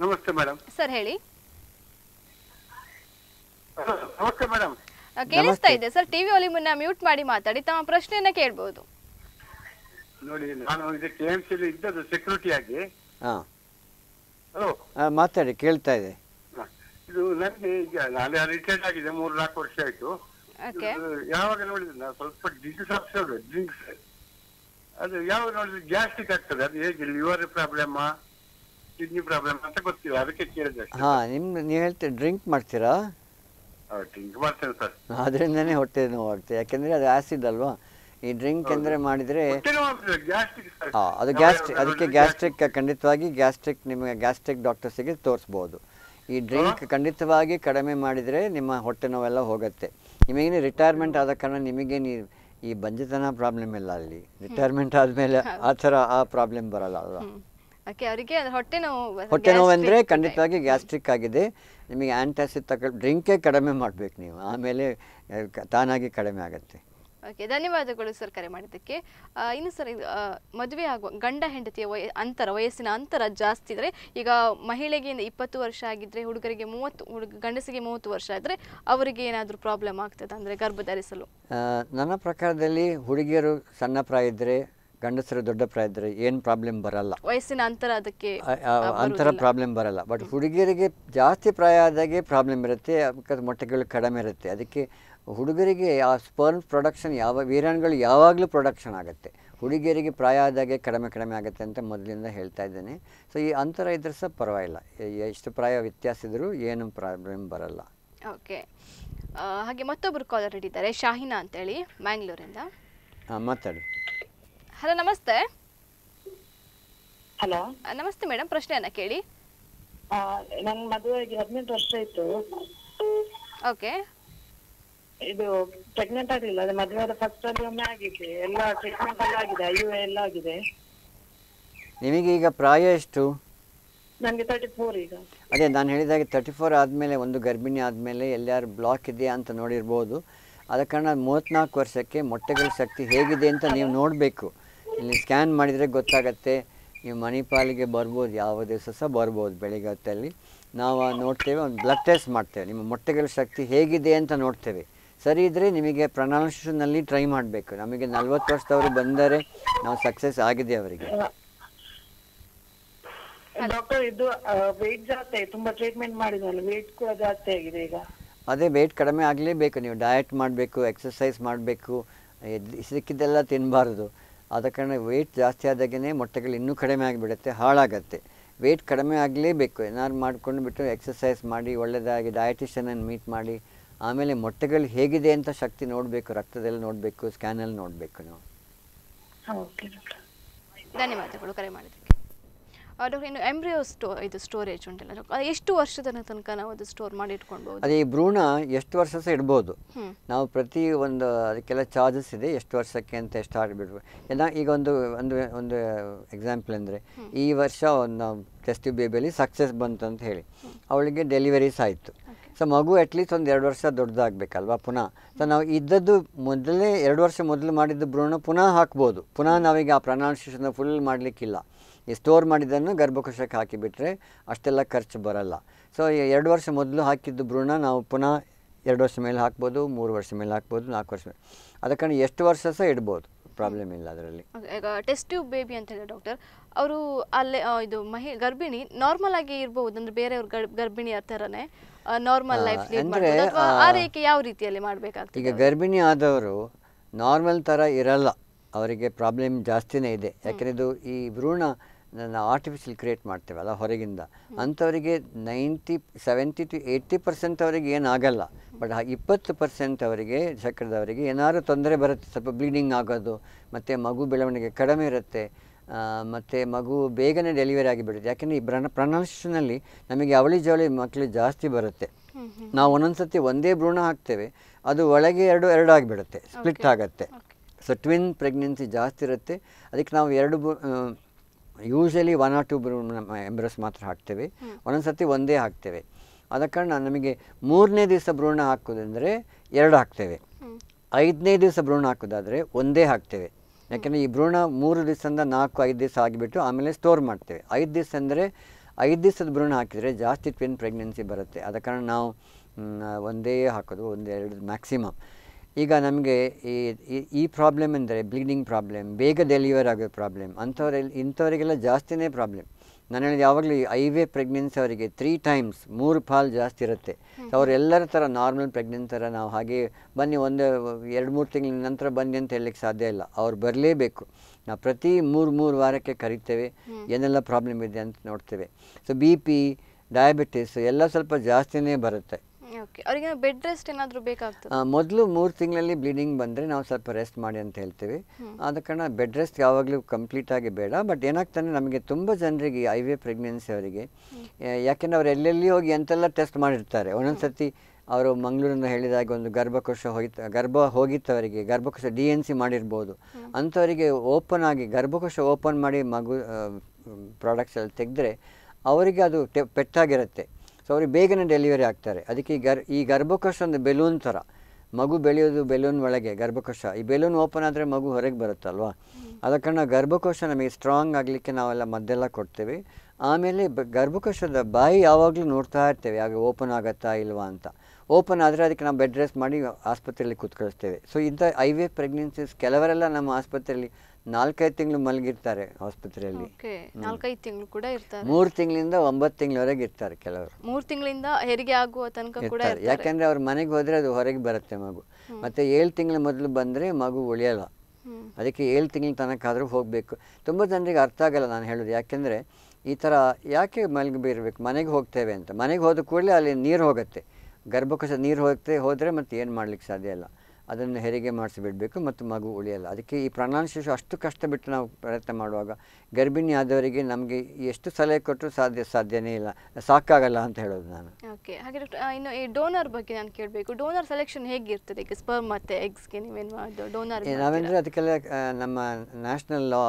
ನಮಸ್ತೆ ಮೇಡಮ್ ಸರ್ ಹೇಳಿ ನಮಸ್ತೆ ಮೇಡಮ್ ಕೇಳಿಸ್ತಾ ಇದೆ ಸರ್ ಟಿವಿ ಒಲಿ ಮುನ್ನ ಮ್ಯೂಟ್ ಮಾಡಿ ಮಾತಾಡಿ ತಮ್ಮ ಪ್ರಶ್ನೆಯನ್ನ ಕೇಳಬಹುದು ನೋಡಿ ನಾನು ಇದು KMC ಲಿ ಇದ್ದದ್ದು ಸೆಕ್ಯೂರಿಟಿ ಆಗಿ ಹಾ ಹಲೋ ಮಾತಾಡಿ ಕೇಳ್ತಾ ಇದೆ ಇದು ನನಗೆ ಈಗ ನಾನು ರಿಟೈರ್ಡ್ ಆಗಿದೆ ಮೂರು ನಾಲ್ಕು ವರ್ಷ ಆಯ್ತು ಯಾವಾಗ ನೋಡಿದ್ರೆ ಸ್ವಲ್ಪ ಡಿಸೀಸ್ ಆಗ್ತದೆ ಡ್ರಿಂಕ್ಸ್ ಅದು ಯಾವಾಗ ನೋಡಿದ್ರೆ ಗ್ಯಾಸ್ಟಿಕ್ ಆಗ್ತದೆ ಅದು ಹೇಗೆ ಲಿವರ್ ಪ್ರಾಬ್ಲಮ್ ಕಿಡ್ನಿ ಪ್ರಾಬ್ಲಮ್ ಅಂತ ಗೊತ್ತಿಲ್ಲ ಅದಕ್ಕೆ ಕೇಳಿದೆ ಹಾ ನಿಮ್ ನೀವು ಹೇಳ್ತೀರಿ ಡ್ರಿಂಕ್ ಮಾಡ್ತೀರಾ ಅದರಿಂದನೇ ಹೊಟ್ಟೆ ನೋವು ಆಗ್ತದೆ ಯಾಕೆಂದ್ರೆ ಅದು ಆಸಿಡ್ ಅಲ್ವಾ ಈ ಡ್ರಿಂಕ್ ಅಂದರೆ ಮಾಡಿದರೆ ಅದು ಗ್ಯಾಸ್ಟ್ರಿಕ್ ಅದಕ್ಕೆ ಗ್ಯಾಸ್ಟ್ರಿಕ್ ಖಂಡಿತವಾಗಿ ಗ್ಯಾಸ್ಟ್ರಿಕ್ ನಿಮಗೆ ಗ್ಯಾಸ್ಟ್ರಿಕ್ ಡಾಕ್ಟರ್ಸಿಗೆ ತೋರಿಸ್ಬೋದು ಈ ಡ್ರಿಂಕ್ ಖಂಡಿತವಾಗಿ ಕಡಿಮೆ ಮಾಡಿದರೆ ನಿಮ್ಮ ಹೊಟ್ಟೆ ನೋವೆಲ್ಲ ಹೋಗುತ್ತೆ ನಿಮಗೇನು ರಿಟೈರ್ಮೆಂಟ್ ಆದ ಕಾರಣ ನಿಮಗೇನು ಈ ಬಂಜತನ ಪ್ರಾಬ್ಲಮ್ ಇಲ್ಲ ಅಲ್ಲಿ ರಿಟೈರ್ಮೆಂಟ್ ಆದಮೇಲೆ ಆ ಥರ ಆ ಪ್ರಾಬ್ಲಮ್ ಬರಲ್ಲ ಅಲ್ವಾ ಅವರಿಗೆ ಹೊಟ್ಟೆ ನೋವು ಹೊಟ್ಟೆ ನೋವು ಖಂಡಿತವಾಗಿ ಗ್ಯಾಸ್ಟ್ರಿಕ್ ಆಗಿದೆ ನಿಮಗೆ ಆ್ಯಂಟಾಸಿಡ್ ತಗೊಳ್ ಡ್ರಿಂಕೇ ಕಡಿಮೆ ಮಾಡಬೇಕು ನೀವು ಆಮೇಲೆ ತಾನಾಗಿ ಕಡಿಮೆ ಆಗುತ್ತೆ ಓಕೆ ಧನ್ಯವಾದಗಳು ಸರ್ ಕರೆ ಮಾಡಿದ್ದಕ್ಕೆ ಇನ್ನು ಸರ್ ಇದು ಮದುವೆ ಆಗುವ ಗಂಡ ಹೆಂಡತಿಯ ವಯ ಅಂತರ ವಯಸ್ಸಿನ ಅಂತರ ಜಾಸ್ತಿ ಇದ್ರೆ ಈಗ ಮಹಿಳೆಗೆ ಇಪ್ಪತ್ತು ವರ್ಷ ಆಗಿದ್ರೆ ಹುಡುಗರಿಗೆ ಮೂವತ್ತು ಹುಡುಗ ಗಂಡಸಿಗೆ ಮೂವತ್ತು ವರ್ಷ ಆದರೆ ಅವರಿಗೆ ಏನಾದರೂ ಪ್ರಾಬ್ಲಮ್ ಆಗ್ತದೆ ಅಂದರೆ ಗರ್ಭ ಧರಿಸಲು ನನ್ನ ಪ್ರಕಾರದಲ್ಲಿ ಹುಡುಗಿಯರು ಸಣ್ಣ ಪ್ರಾಯ ಇದ್ದರೆ ಗಂಡಸರು ದೊಡ್ಡ ಪ್ರಾಯ ಇದ್ರೆ ಏನು ಪ್ರಾಬ್ಲಮ್ ಬರಲ್ಲ ವಯಸ್ಸಿನ ಅಂತರ ಅದಕ್ಕೆ ಅಂತರ ಪ್ರಾಬ್ಲಮ್ ಬರಲ್ಲ ಬಟ್ ಹುಡುಗಿಯರಿಗೆ ಜಾಸ್ತಿ ಪ್ರಾಯ ಆದಾಗೆ ಪ್ರಾಬ್ಲಮ್ ಇರುತ್ತೆ ಅದಕ್ಕೆ ಮೊಟ್ಟೆಗಳು ಕಡಿಮೆ ಇರುತ್ತೆ ಅದಕ್ಕೆ ಹುಡುಗರಿಗೆ ಆ ಸ್ಪರ್ನ್ ಪ್ರೊಡಕ್ಷನ್ ಯಾವ ವೀರಾಣುಗಳು ಯಾವಾಗಲೂ ಪ್ರೊಡಕ್ಷನ್ ಆಗುತ್ತೆ ಹುಡುಗಿಯರಿಗೆ ಪ್ರಾಯ ಆದಾಗೆ ಕಡಿಮೆ ಕಡಿಮೆ ಆಗುತ್ತೆ ಅಂತ ಮೊದಲಿಂದ ಹೇಳ್ತಾ ಇದ್ದೇನೆ ಸೊ ಈ ಅಂತರ ಇದ್ರೆ ಸಹ ಪರವಾಗಿಲ್ಲ ಎಷ್ಟು ಪ್ರಾಯ ವ್ಯತ್ಯಾಸ ಇದ್ರೂ ಏನು ಪ್ರಾಬ್ಲಮ್ ಬರಲ್ಲ ಓಕೆ ಹಾಗೆ ಮತ್ತೊಬ್ಬರು ಕಾಲರ್ ಹಿಡಿತಾರೆ ಶಾಹಿನಾ ಅಂತೇಳಿ ಮ್ಯಾಂಗ್ಳೂರಿಂದ ಹಾಂ ಮಾತಾಡಿ ಹಲೋ ನಮಸ್ತೆ ಹಲೋ ನಮಸ್ತೆ ಮೇಡಮ್ ಪ್ರಶ್ನೆಯನ್ನ ಕೇಳಿ ನನ್ನ ಮದುವೆಗೆ ಹದಿನೆಂಟು ವರ್ಷ ಆಯ್ತು ಓಕೆ ಇದು ಪ್ರೆಗ್ನೆಂಟ್ ಆಗಿಲ್ಲ ಅದೇ ಮದುವೆ ಫಸ್ಟ್ ಅಲ್ಲಿ ಒಮ್ಮೆ ಆಗಿದೆ ಎಲ್ಲ ಟ್ರೀಟ್ಮೆಂಟ್ ಎಲ್ಲ ಆಗಿದೆ ಐ ಎಲ್ಲ ಆಗಿದೆ ನಿಮಗೆ ಈಗ ಪ್ರಾಯ ಎಷ್ಟು ನನಗೆ ತರ್ಟಿ ಫೋರ್ ಈಗ ಅದೇ ನಾನು ಹೇಳಿದಾಗೆ ತರ್ಟಿ ಫೋರ್ ಆದಮೇಲೆ ಒಂದು ಗರ್ಭಿಣಿ ಆದಮೇಲೆ ಎಲ್ಲಾರು ಬ್ಲಾಕ್ ಇದೆಯಾ ಅಂತ ನೋಡಿರ್ಬೋದು ಆದ ಕಾರಣ ಮೂವತ್ತ್ನಾಲ್ಕು ವರ್ಷಕ್ಕೆ ಮೊಟ್ಟೆಗಳ ಶಕ್ತಿ ಹೇಗಿದೆ ಅಂತ ನೀವು ನೋಡಬೇಕು ಇಲ್ಲಿ ಸ್ಕ್ಯಾನ್ ಮಾಡಿದರೆ ಗೊತ್ತಾಗತ್ತೆ ನೀವು ಮಣಿಪಾಲಿಗೆ ಬರ್ಬೋದು ಯಾವ ದಿವಸ ಸಹ ಬರ್ಬೋದು ಬೆಳಿಗ್ಗೆ ಹೊತ್ತಲ್ಲಿ ನಾವು ನೋಡ್ತೇವೆ ಒಂದು ಬ್ಲಡ್ ಟೆಸ್ಟ್ ಮಾಡ್ತೇವೆ ನಿಮ್ಮ ಮೊಟ್ಟೆಗಳ ಶಕ್ತಿ ಹೇಗಿದೆ ಅಂತ ನೋಡ್ತೇವೆ ಸರಿ ಇದ್ದರೆ ನಿಮಗೆ ನಲ್ಲಿ ಟ್ರೈ ಮಾಡಬೇಕು ನಮಗೆ ನಲ್ವತ್ತು ವರ್ಷದವರು ಬಂದರೆ ನಾವು ಸಕ್ಸಸ್ ಆಗಿದೆ ಅವರಿಗೆ ಟ್ರೀಟ್ಮೆಂಟ್ ಅದೇ ವೇಟ್ ಕಡಿಮೆ ಆಗಲೇಬೇಕು ನೀವು ಡಯಟ್ ಮಾಡಬೇಕು ಎಕ್ಸಸೈಸ್ ಮಾಡಬೇಕು ಸಿಕ್ಕಿದೆಲ್ಲ ತಿನ್ನಬಾರ್ದು ಆದ ಕಾರಣ ವೆಯ್ಟ್ ಜಾಸ್ತಿ ಆದಾಗೇ ಮೊಟ್ಟೆಗಳು ಇನ್ನೂ ಕಡಿಮೆ ಆಗಿಬಿಡುತ್ತೆ ಹಾಳಾಗುತ್ತೆ ವೆಯ್ಟ್ ಕಡಿಮೆ ಆಗಲೇಬೇಕು ಏನಾದ್ರು ಮಾಡಿಕೊಂಡು ಬಿಟ್ಟು ಎಕ್ಸಸೈಸ್ ಮಾಡಿ ಒಳ್ಳೆಯದಾಗಿ ಡಯಟಿಷಿಯನನ್ನು ಮೀಟ್ ಮಾಡಿ ಆಮೇಲೆ ಮೊಟ್ಟೆಗಳು ಹೇಗಿದೆ ಅಂತ ಶಕ್ತಿ ನೋಡಬೇಕು ರಕ್ತದಲ್ಲಿ ನೋಡಬೇಕು ಸ್ಕ್ಯಾನಲ್ಲಿ ನೋಡಬೇಕು ನಾವು ಧನ್ಯವಾದಗಳು ಕರೆ ಮಾಡಿದ್ದಕ್ಕೆ ಡಾಕ್ಟರ್ ಎಂಬ್ರಿಯೋ ಸ್ಟೋ ಇದು ಸ್ಟೋರೇಜ್ ಉಂಟಲ್ಲ ಎಷ್ಟು ವರ್ಷದ ತನಕ ನಾವು ಅದು ಸ್ಟೋರ್ ಮಾಡಿ ಇಟ್ಕೊಳ್ಬೋದು ಅದೇ ಈ ಭ್ರೂಣ ಎಷ್ಟು ವರ್ಷ ಸಹ ಇಡ್ಬೋದು ನಾವು ಪ್ರತಿ ಒಂದು ಅದಕ್ಕೆಲ್ಲ ಚಾರ್ಜಸ್ ಇದೆ ಎಷ್ಟು ವರ್ಷಕ್ಕೆ ಅಂತ ಎಷ್ಟು ಆಗಿಬಿಡ್ಬೋದು ಎಲ್ಲ ಈಗ ಒಂದು ಒಂದು ಒಂದು ಎಕ್ಸಾಂಪಲ್ ಅಂದರೆ ಈ ವರ್ಷ ಒಂದು ಟೆಸ್ಟ್ ಬೇಬಿಯಲ್ಲಿ ಸಕ್ಸಸ್ ಬಂತು ಅಂತ ಹೇಳಿ ಅವಳಿಗೆ ಡೆಲಿವರೀಸ್ ಆಯಿತು ಸೊ ಮಗು ಅಟ್ಲೀಸ್ಟ್ ಒಂದು ಎರಡು ವರ್ಷ ದೊಡ್ಡದಾಗಬೇಕಲ್ವಾ ಪುನಃ ಸೊ ನಾವು ಇದ್ದದ್ದು ಮೊದಲೇ ಎರಡು ವರ್ಷ ಮೊದಲು ಮಾಡಿದ್ದ ಭ್ರೂಣ ಪುನಃ ಹಾಕ್ಬೋದು ಪುನಃ ನಾವೀಗ ಆ ಪ್ರಾಣಾನುಶೇಷನ ಫುಲ್ ಮಾಡಲಿಕ್ಕಿಲ್ಲ ಈ ಸ್ಟೋರ್ ಮಾಡಿದ್ದನ್ನು ಗರ್ಭಕೋಶಕ್ಕೆ ಹಾಕಿಬಿಟ್ರೆ ಅಷ್ಟೆಲ್ಲ ಖರ್ಚು ಬರಲ್ಲ ಸೊ ಎರಡು ವರ್ಷ ಮೊದಲು ಹಾಕಿದ್ದು ಭ್ರೂಣ ನಾವು ಪುನಃ ಎರಡು ವರ್ಷ ಮೇಲೆ ಹಾಕ್ಬೋದು ಮೂರು ವರ್ಷ ಮೇಲೆ ಹಾಕ್ಬೋದು ನಾಲ್ಕು ವರ್ಷ ಮೇಲೆ ಅದ ಎಷ್ಟು ವರ್ಷ ಸಹ ಇಡ್ಬೋದು ಪ್ರಾಬ್ಲಮ್ ಇಲ್ಲ ಅದರಲ್ಲಿ ಈಗ ಟೆಸ್ಟ್ ಟ್ಯೂಬ್ ಬೇಬಿ ಅಂತ ಹೇಳಿದ್ರೆ ಡಾಕ್ಟರ್ ಅವರು ಅಲ್ಲೇ ಇದು ಮಹಿ ಗರ್ಭಿಣಿ ನಾರ್ಮಲ್ ಆಗಿ ಇರಬಹುದು ಅಂದ್ರೆ ಬೇರೆಯವ್ರ ಗರ್ಭಿಣಿ ಆ ಥರನೇ ನಾರ್ಮಲ್ ಲೈಫ್ ಅಂದರೆ ಆ ಯಾವ ರೀತಿಯಲ್ಲಿ ಮಾಡಬೇಕಾಗ್ತದೆ ಈಗ ಗರ್ಭಿಣಿ ಆದವರು ನಾರ್ಮಲ್ ಥರ ಇರಲ್ಲ ಅವರಿಗೆ ಪ್ರಾಬ್ಲಮ್ ಜಾಸ್ತಿನೇ ಇದೆ ಯಾಕೆಂದರೆ ಇದು ಈ ಭ್ರೂಣ ನಾವು ಆರ್ಟಿಫಿಷಿಯಲ್ ಕ್ರಿಯೇಟ್ ಮಾಡ್ತೇವಲ್ಲ ಹೊರಗಿಂದ ಅಂಥವರಿಗೆ ninety seventy to eighty percent ಅವರಿಗೆ ಏನಾಗಲ್ಲ ಬಟ್ ಇಪ್ಪತ್ತು ಪರ್ಸೆಂಟ್ ಅವರಿಗೆ ಚಕ್ರದವರಿಗೆ ಏನಾದರೂ ತೊಂದರೆ ಬರುತ್ತೆ ಸ್ವಲ್ಪ ಬ್ಲೀಡಿಂಗ್ ಆಗೋದು ಮತ್ತು ಮಗು ಬೆಳವಣಿಗೆ ಕಡಿಮೆ ಇರುತ್ತೆ ಮತ್ತು ಮಗು ಬೇಗನೆ ಡೆಲಿವರಿ ಆಗಿಬಿಡುತ್ತೆ ಯಾಕೆಂದರೆ ಈ ಬ್ರಣ ಪ್ರಣಶನಲ್ಲಿ ನಮಗೆ ಅವಳಿ ಜವಳಿ ಮಕ್ಕಳು ಜಾಸ್ತಿ ಬರುತ್ತೆ ನಾವು ಒಂದೊಂದು ಸರ್ತಿ ಒಂದೇ ಭ್ರೂಣ ಹಾಕ್ತೇವೆ ಅದು ಒಳಗೆ ಎರಡು ಎರಡು ಆಗಿಬಿಡುತ್ತೆ ಸ್ಪ್ಲಿಟ್ ಆಗುತ್ತೆ ಸೊ ಟ್ವಿನ್ ಪ್ರೆಗ್ನೆನ್ಸಿ ಜಾಸ್ತಿ ಇರುತ್ತೆ ಅದಕ್ಕೆ ನಾವು ಎರಡು usually one or two embryos ಮಾತ್ರ ಹಾಕ್ತೇವೆ ಒಂದೊಂದು ಸರ್ತಿ ಒಂದೇ ಹಾಕ್ತೇವೆ ಆದ ಕಾರಣ ನಮಗೆ ಮೂರನೇ ದಿವಸ ಭ್ರೂಣ ಹಾಕೋದಂದರೆ ಎರಡು ಹಾಕ್ತೇವೆ ಐದನೇ ದಿವಸ ಭ್ರೂಣ ಹಾಕೋದಾದರೆ ಒಂದೇ ಹಾಕ್ತೇವೆ ಯಾಕೆಂದರೆ ಈ ಭ್ರೂಣ ಮೂರು ದಿವಸದಿಂದ ನಾಲ್ಕು ಐದು ದಿವಸ ಆಗಿಬಿಟ್ಟು ಆಮೇಲೆ ಸ್ಟೋರ್ ಮಾಡ್ತೇವೆ ಐದು ದಿವಸ ಅಂದರೆ ಐದು ದಿವಸದ ಭ್ರೂಣ ಹಾಕಿದರೆ ಜಾಸ್ತಿ ಟ್ವಿನ್ ಪ್ರೆಗ್ನೆನ್ಸಿ ಬರುತ್ತೆ ಆದ ಕಾರಣ ನಾವು ಒಂದೇ ಹಾಕೋದು ಒಂದೆರಡು ಮ್ಯಾಕ್ಸಿಮಮ್ ಈಗ ನಮಗೆ ಈ ಈ ಪ್ರಾಬ್ಲಮ್ ಅಂದರೆ ಬ್ಲೀಡಿಂಗ್ ಪ್ರಾಬ್ಲಮ್ ಬೇಗ ಡೆಲಿವರ್ ಆಗೋ ಪ್ರಾಬ್ಲಮ್ ಅಂಥವ್ರಲ್ಲಿ ಇಂಥವರಿಗೆಲ್ಲ ಜಾಸ್ತಿನೇ ಪ್ರಾಬ್ಲಮ್ ನಾನು ಹೇಳಿದ ಯಾವಾಗಲೂ ಐ ವೇ ಪ್ರೆಗ್ನೆನ್ಸಿ ಅವರಿಗೆ ತ್ರೀ ಟೈಮ್ಸ್ ಮೂರು ಫಾಲ್ ಜಾಸ್ತಿ ಇರುತ್ತೆ ಅವರೆಲ್ಲರ ಥರ ನಾರ್ಮಲ್ ಪ್ರೆಗ್ನೆಂಟ್ ಥರ ನಾವು ಹಾಗೆ ಬನ್ನಿ ಒಂದು ಎರಡು ಮೂರು ತಿಂಗಳ ನಂತರ ಬನ್ನಿ ಅಂತ ಹೇಳಲಿಕ್ಕೆ ಸಾಧ್ಯ ಇಲ್ಲ ಅವ್ರು ಬರಲೇಬೇಕು ನಾವು ಪ್ರತಿ ಮೂರು ಮೂರು ವಾರಕ್ಕೆ ಕರಿತೇವೆ ಏನೆಲ್ಲ ಪ್ರಾಬ್ಲಮ್ ಇದೆ ಅಂತ ನೋಡ್ತೇವೆ ಸೊ ಬಿ ಪಿ ಡಯಾಬಿಟಿಸ್ ಎಲ್ಲ ಸ್ವಲ್ಪ ಜಾಸ್ತಿನೇ ಬರುತ್ತೆ ಓಕೆ ಅವರಿಗೆ ಬೆಡ್ ರೆಸ್ಟ್ ಏನಾದರೂ ಬೇಕಾಗ್ತದೆ ಮೊದಲು ಮೂರು ತಿಂಗಳಲ್ಲಿ ಬ್ಲೀಡಿಂಗ್ ಬಂದರೆ ನಾವು ಸ್ವಲ್ಪ ರೆಸ್ಟ್ ಮಾಡಿ ಅಂತ ಹೇಳ್ತೀವಿ ಆದ ಕಾರಣ ಬೆಡ್ ರೆಸ್ಟ್ ಯಾವಾಗಲೂ ಕಂಪ್ಲೀಟಾಗಿ ಬೇಡ ಬಟ್ ಏನಾಗ್ತಾನೆ ನಮಗೆ ತುಂಬ ಜನರಿಗೆ ಐ ವಿ ಪ್ರೆಗ್ನೆನ್ಸಿ ಅವರಿಗೆ ಯಾಕೆಂದರೆ ಅವ್ರು ಎಲ್ಲೆಲ್ಲಿ ಹೋಗಿ ಅಂತೆಲ್ಲ ಟೆಸ್ಟ್ ಮಾಡಿರ್ತಾರೆ ಒಂದೊಂದು ಸರ್ತಿ ಅವರು ಮಂಗಳೂರಿಂದ ಹೇಳಿದಾಗ ಒಂದು ಗರ್ಭಕೋಶ ಹೋಗಿತ್ತು ಗರ್ಭ ಹೋಗಿತ್ತವರಿಗೆ ಗರ್ಭಕೋಶ ಡಿ ಎನ್ ಸಿ ಮಾಡಿರ್ಬೋದು ಅಂಥವರಿಗೆ ಓಪನ್ ಆಗಿ ಗರ್ಭಕೋಶ ಓಪನ್ ಮಾಡಿ ಮಗು ಪ್ರಾಡಕ್ಟ್ಸ್ ತೆಗೆದ್ರೆ ಅವರಿಗೆ ಅದು ಟೆ ಪೆಟ್ಟಾಗಿರುತ್ತೆ ಸೊ ಅವ್ರಿಗೆ ಬೇಗನೆ ಡೆಲಿವರಿ ಆಗ್ತಾರೆ ಅದಕ್ಕೆ ಈ ಗರ್ ಈ ಗರ್ಭಕೋಶ ಒಂದು ಬೆಲೂನ್ ಥರ ಮಗು ಬೆಳೆಯೋದು ಬೆಲೂನ್ ಒಳಗೆ ಗರ್ಭಕೋಶ ಈ ಬೆಲೂನ್ ಓಪನ್ ಆದರೆ ಮಗು ಹೊರಗೆ ಬರುತ್ತಲ್ವ ಅದ ಕಾರಣ ಗರ್ಭಕೋಶ ನಮಗೆ ಸ್ಟ್ರಾಂಗ್ ಆಗಲಿಕ್ಕೆ ನಾವೆಲ್ಲ ಮದ್ದೆಲ್ಲ ಕೊಡ್ತೇವೆ ಆಮೇಲೆ ಗರ್ಭಕೋಶದ ಬಾಯಿ ಯಾವಾಗಲೂ ನೋಡ್ತಾ ಇರ್ತೇವೆ ಆಗ ಓಪನ್ ಆಗತ್ತಾ ಇಲ್ವಾ ಅಂತ ಓಪನ್ ಆದರೆ ಅದಕ್ಕೆ ನಾವು ಬೆಡ್ ರೆಸ್ಟ್ ಮಾಡಿ ಆಸ್ಪತ್ರೆಯಲ್ಲಿ ಕೂತ್ಕಳಿಸ್ತೇವೆ ಸೊ ಇಂಥ ಐ ವಿ ಎಫ್ ಪ್ರೆಗ್ನೆನ್ಸೀಸ್ ಕೆಲವರೆಲ್ಲ ನಮ್ಮ ಆಸ್ಪತ್ರೆಯಲ್ಲಿ ನಾಲ್ಕೈದು ತಿಂಗಳು ಮಲಗಿರ್ತಾರೆ ಆಸ್ಪತ್ರೆಯಲ್ಲಿ ನಾಲ್ಕೈದು ತಿಂಗಳು ಕೂಡ ಇರ್ತಾರೆ ಮೂರು ತಿಂಗಳಿಂದ ಒಂಬತ್ತು ತಿಂಗಳವರೆಗೆ ಇರ್ತಾರೆ ಕೆಲವರು ಮೂರು ತಿಂಗಳಿಂದ ಹೆರಿಗೆ ಆಗುವ ತನಕ ಕೂಡ ಯಾಕೆಂದ್ರೆ ಅವ್ರ ಮನೆಗೆ ಹೋದ್ರೆ ಅದು ಹೊರಗೆ ಬರುತ್ತೆ ಮಗು ಮತ್ತೆ ಏಳು ತಿಂಗಳ ಮೊದಲು ಬಂದ್ರೆ ಮಗು ಉಳಿಯಲ್ಲ ಅದಕ್ಕೆ ಏಳು ತಿಂಗಳ ತನಕ ಆದರೂ ಹೋಗಬೇಕು ತುಂಬ ಜನರಿಗೆ ಅರ್ಥ ಆಗಲ್ಲ ನಾನು ಹೇಳೋದು ಯಾಕೆಂದರೆ ಈ ತರ ಯಾಕೆ ಮಲಗಿ ಬೀರ್ಬೇಕು ಮನೆಗೆ ಹೋಗ್ತೇವೆ ಅಂತ ಮನೆಗೆ ಹೋದ ಕೂಡಲೇ ಅಲ್ಲಿ ನೀರು ಹೋಗುತ್ತೆ ಗರ್ಭಕೋಶ ನೀರು ಹೋಗ್ತೇ ಹೋದ್ರೆ ಮತ್ತೆ ಏನು ಮಾಡ್ಲಿಕ್ಕೆ ಸಾಧ್ಯ ಇಲ್ಲ ಅದನ್ನು ಹೆರಿಗೆ ಮಾಡಿಸಿಬಿಡಬೇಕು ಮತ್ತು ಮಗು ಉಳಿಯಲ್ಲ ಅದಕ್ಕೆ ಈ ಪ್ರಾಣಾನು ಅಷ್ಟು ಕಷ್ಟ ಬಿಟ್ಟು ನಾವು ಪ್ರಯತ್ನ ಮಾಡುವಾಗ ಗರ್ಭಿಣಿ ಆದವರಿಗೆ ನಮಗೆ ಎಷ್ಟು ಸಲಹೆ ಕೊಟ್ಟರು ಸಾಧ್ಯ ಸಾಧ್ಯನೇ ಇಲ್ಲ ಸಾಕಾಗಲ್ಲ ಅಂತ ಹೇಳೋದು ನಾನು ಓಕೆ ಹಾಗೆ ಇನ್ನು ಈ ಡೋನರ್ ಬಗ್ಗೆ ನಾನು ಕೇಳಬೇಕು ಡೋನರ್ ಸೆಲೆಕ್ಷನ್ ಹೇಗಿರ್ತದೆ ಈಗ ಸ್ಪರ್ ಮತ್ತು ಎಗ್ಸ್ಗೆ ನೀವೇನು ಡೋನರ್ ನಾವೇಂದರೆ ಅದಕ್ಕೆಲ್ಲ ನಮ್ಮ ನ್ಯಾಷನಲ್ ಲಾ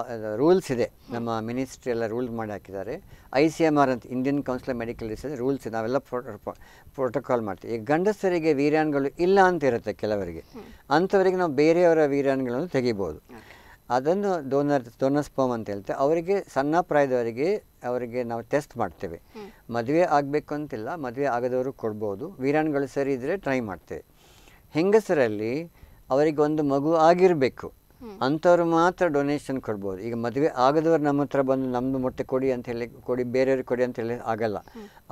ರೂಲ್ಸ್ ಇದೆ ನಮ್ಮ ಮಿನಿಸ್ಟ್ರಿ ಎಲ್ಲ ರೂಲ್ ಮಾಡಿ ಹಾಕಿದ್ದಾರೆ ಐ ಸಿ ಎಮ್ ಆರ್ ಅಂತ Indian council medical research rules ನಾವೆಲ್ಲ ಪ್ರೋಟೋಕಾಲ್ ಮಾಡ್ತೀವಿ ಈಗ ಗಂಡಸರಿಗೆ ವೀರ್ಯಾನ್ಗಳು ಇಲ್ಲ ಅಂತ ಇರುತ್ತೆ ಕೆಲವರಿಗೆ ಅಂಥವರಿಗೆ ನಾವು ಬೇರೆಯವರ ವೀರ್ಯಾನ್ಗಳನ್ನು ತೆಗಿಬೋದು ಅದನ್ನು ಡೋನರ್ ಡೋನರ್ಸ್ಪೋಮ್ ಅಂತ ಹೇಳ್ತೇವೆ ಅವರಿಗೆ ಸಣ್ಣ ಪ್ರಾಯದವರಿಗೆ ಅವರಿಗೆ ನಾವು ಟೆಸ್ಟ್ ಮಾಡ್ತೇವೆ ಮದುವೆ ಆಗಬೇಕು ಅಂತಿಲ್ಲ ಮದುವೆ ಆಗದವರು ಕೊಡ್ಬೋದು ವೀರ್ಯಾನ್ಗಳು ಸರಿ ಇದ್ದರೆ ಟ್ರೈ ಮಾಡ್ತೇವೆ ಹೆಂಗಸರಲ್ಲಿ ಅವರಿಗೆ ಒಂದು ಮಗು ಆಗಿರಬೇಕು ಅಂಥವ್ರು ಮಾತ್ರ ಡೊನೇಷನ್ ಕೊಡ್ಬೋದು ಈಗ ಮದುವೆ ಆಗದವ್ರು ನಮ್ಮ ಹತ್ರ ಬಂದು ನಮ್ಮದು ಮೊಟ್ಟೆ ಕೊಡಿ ಅಂತ ಹೇಳಿ ಕೊಡಿ ಬೇರೆಯವ್ರಿಗೆ ಕೊಡಿ ಅಂತ ಹೇಳಿ ಆಗಲ್ಲ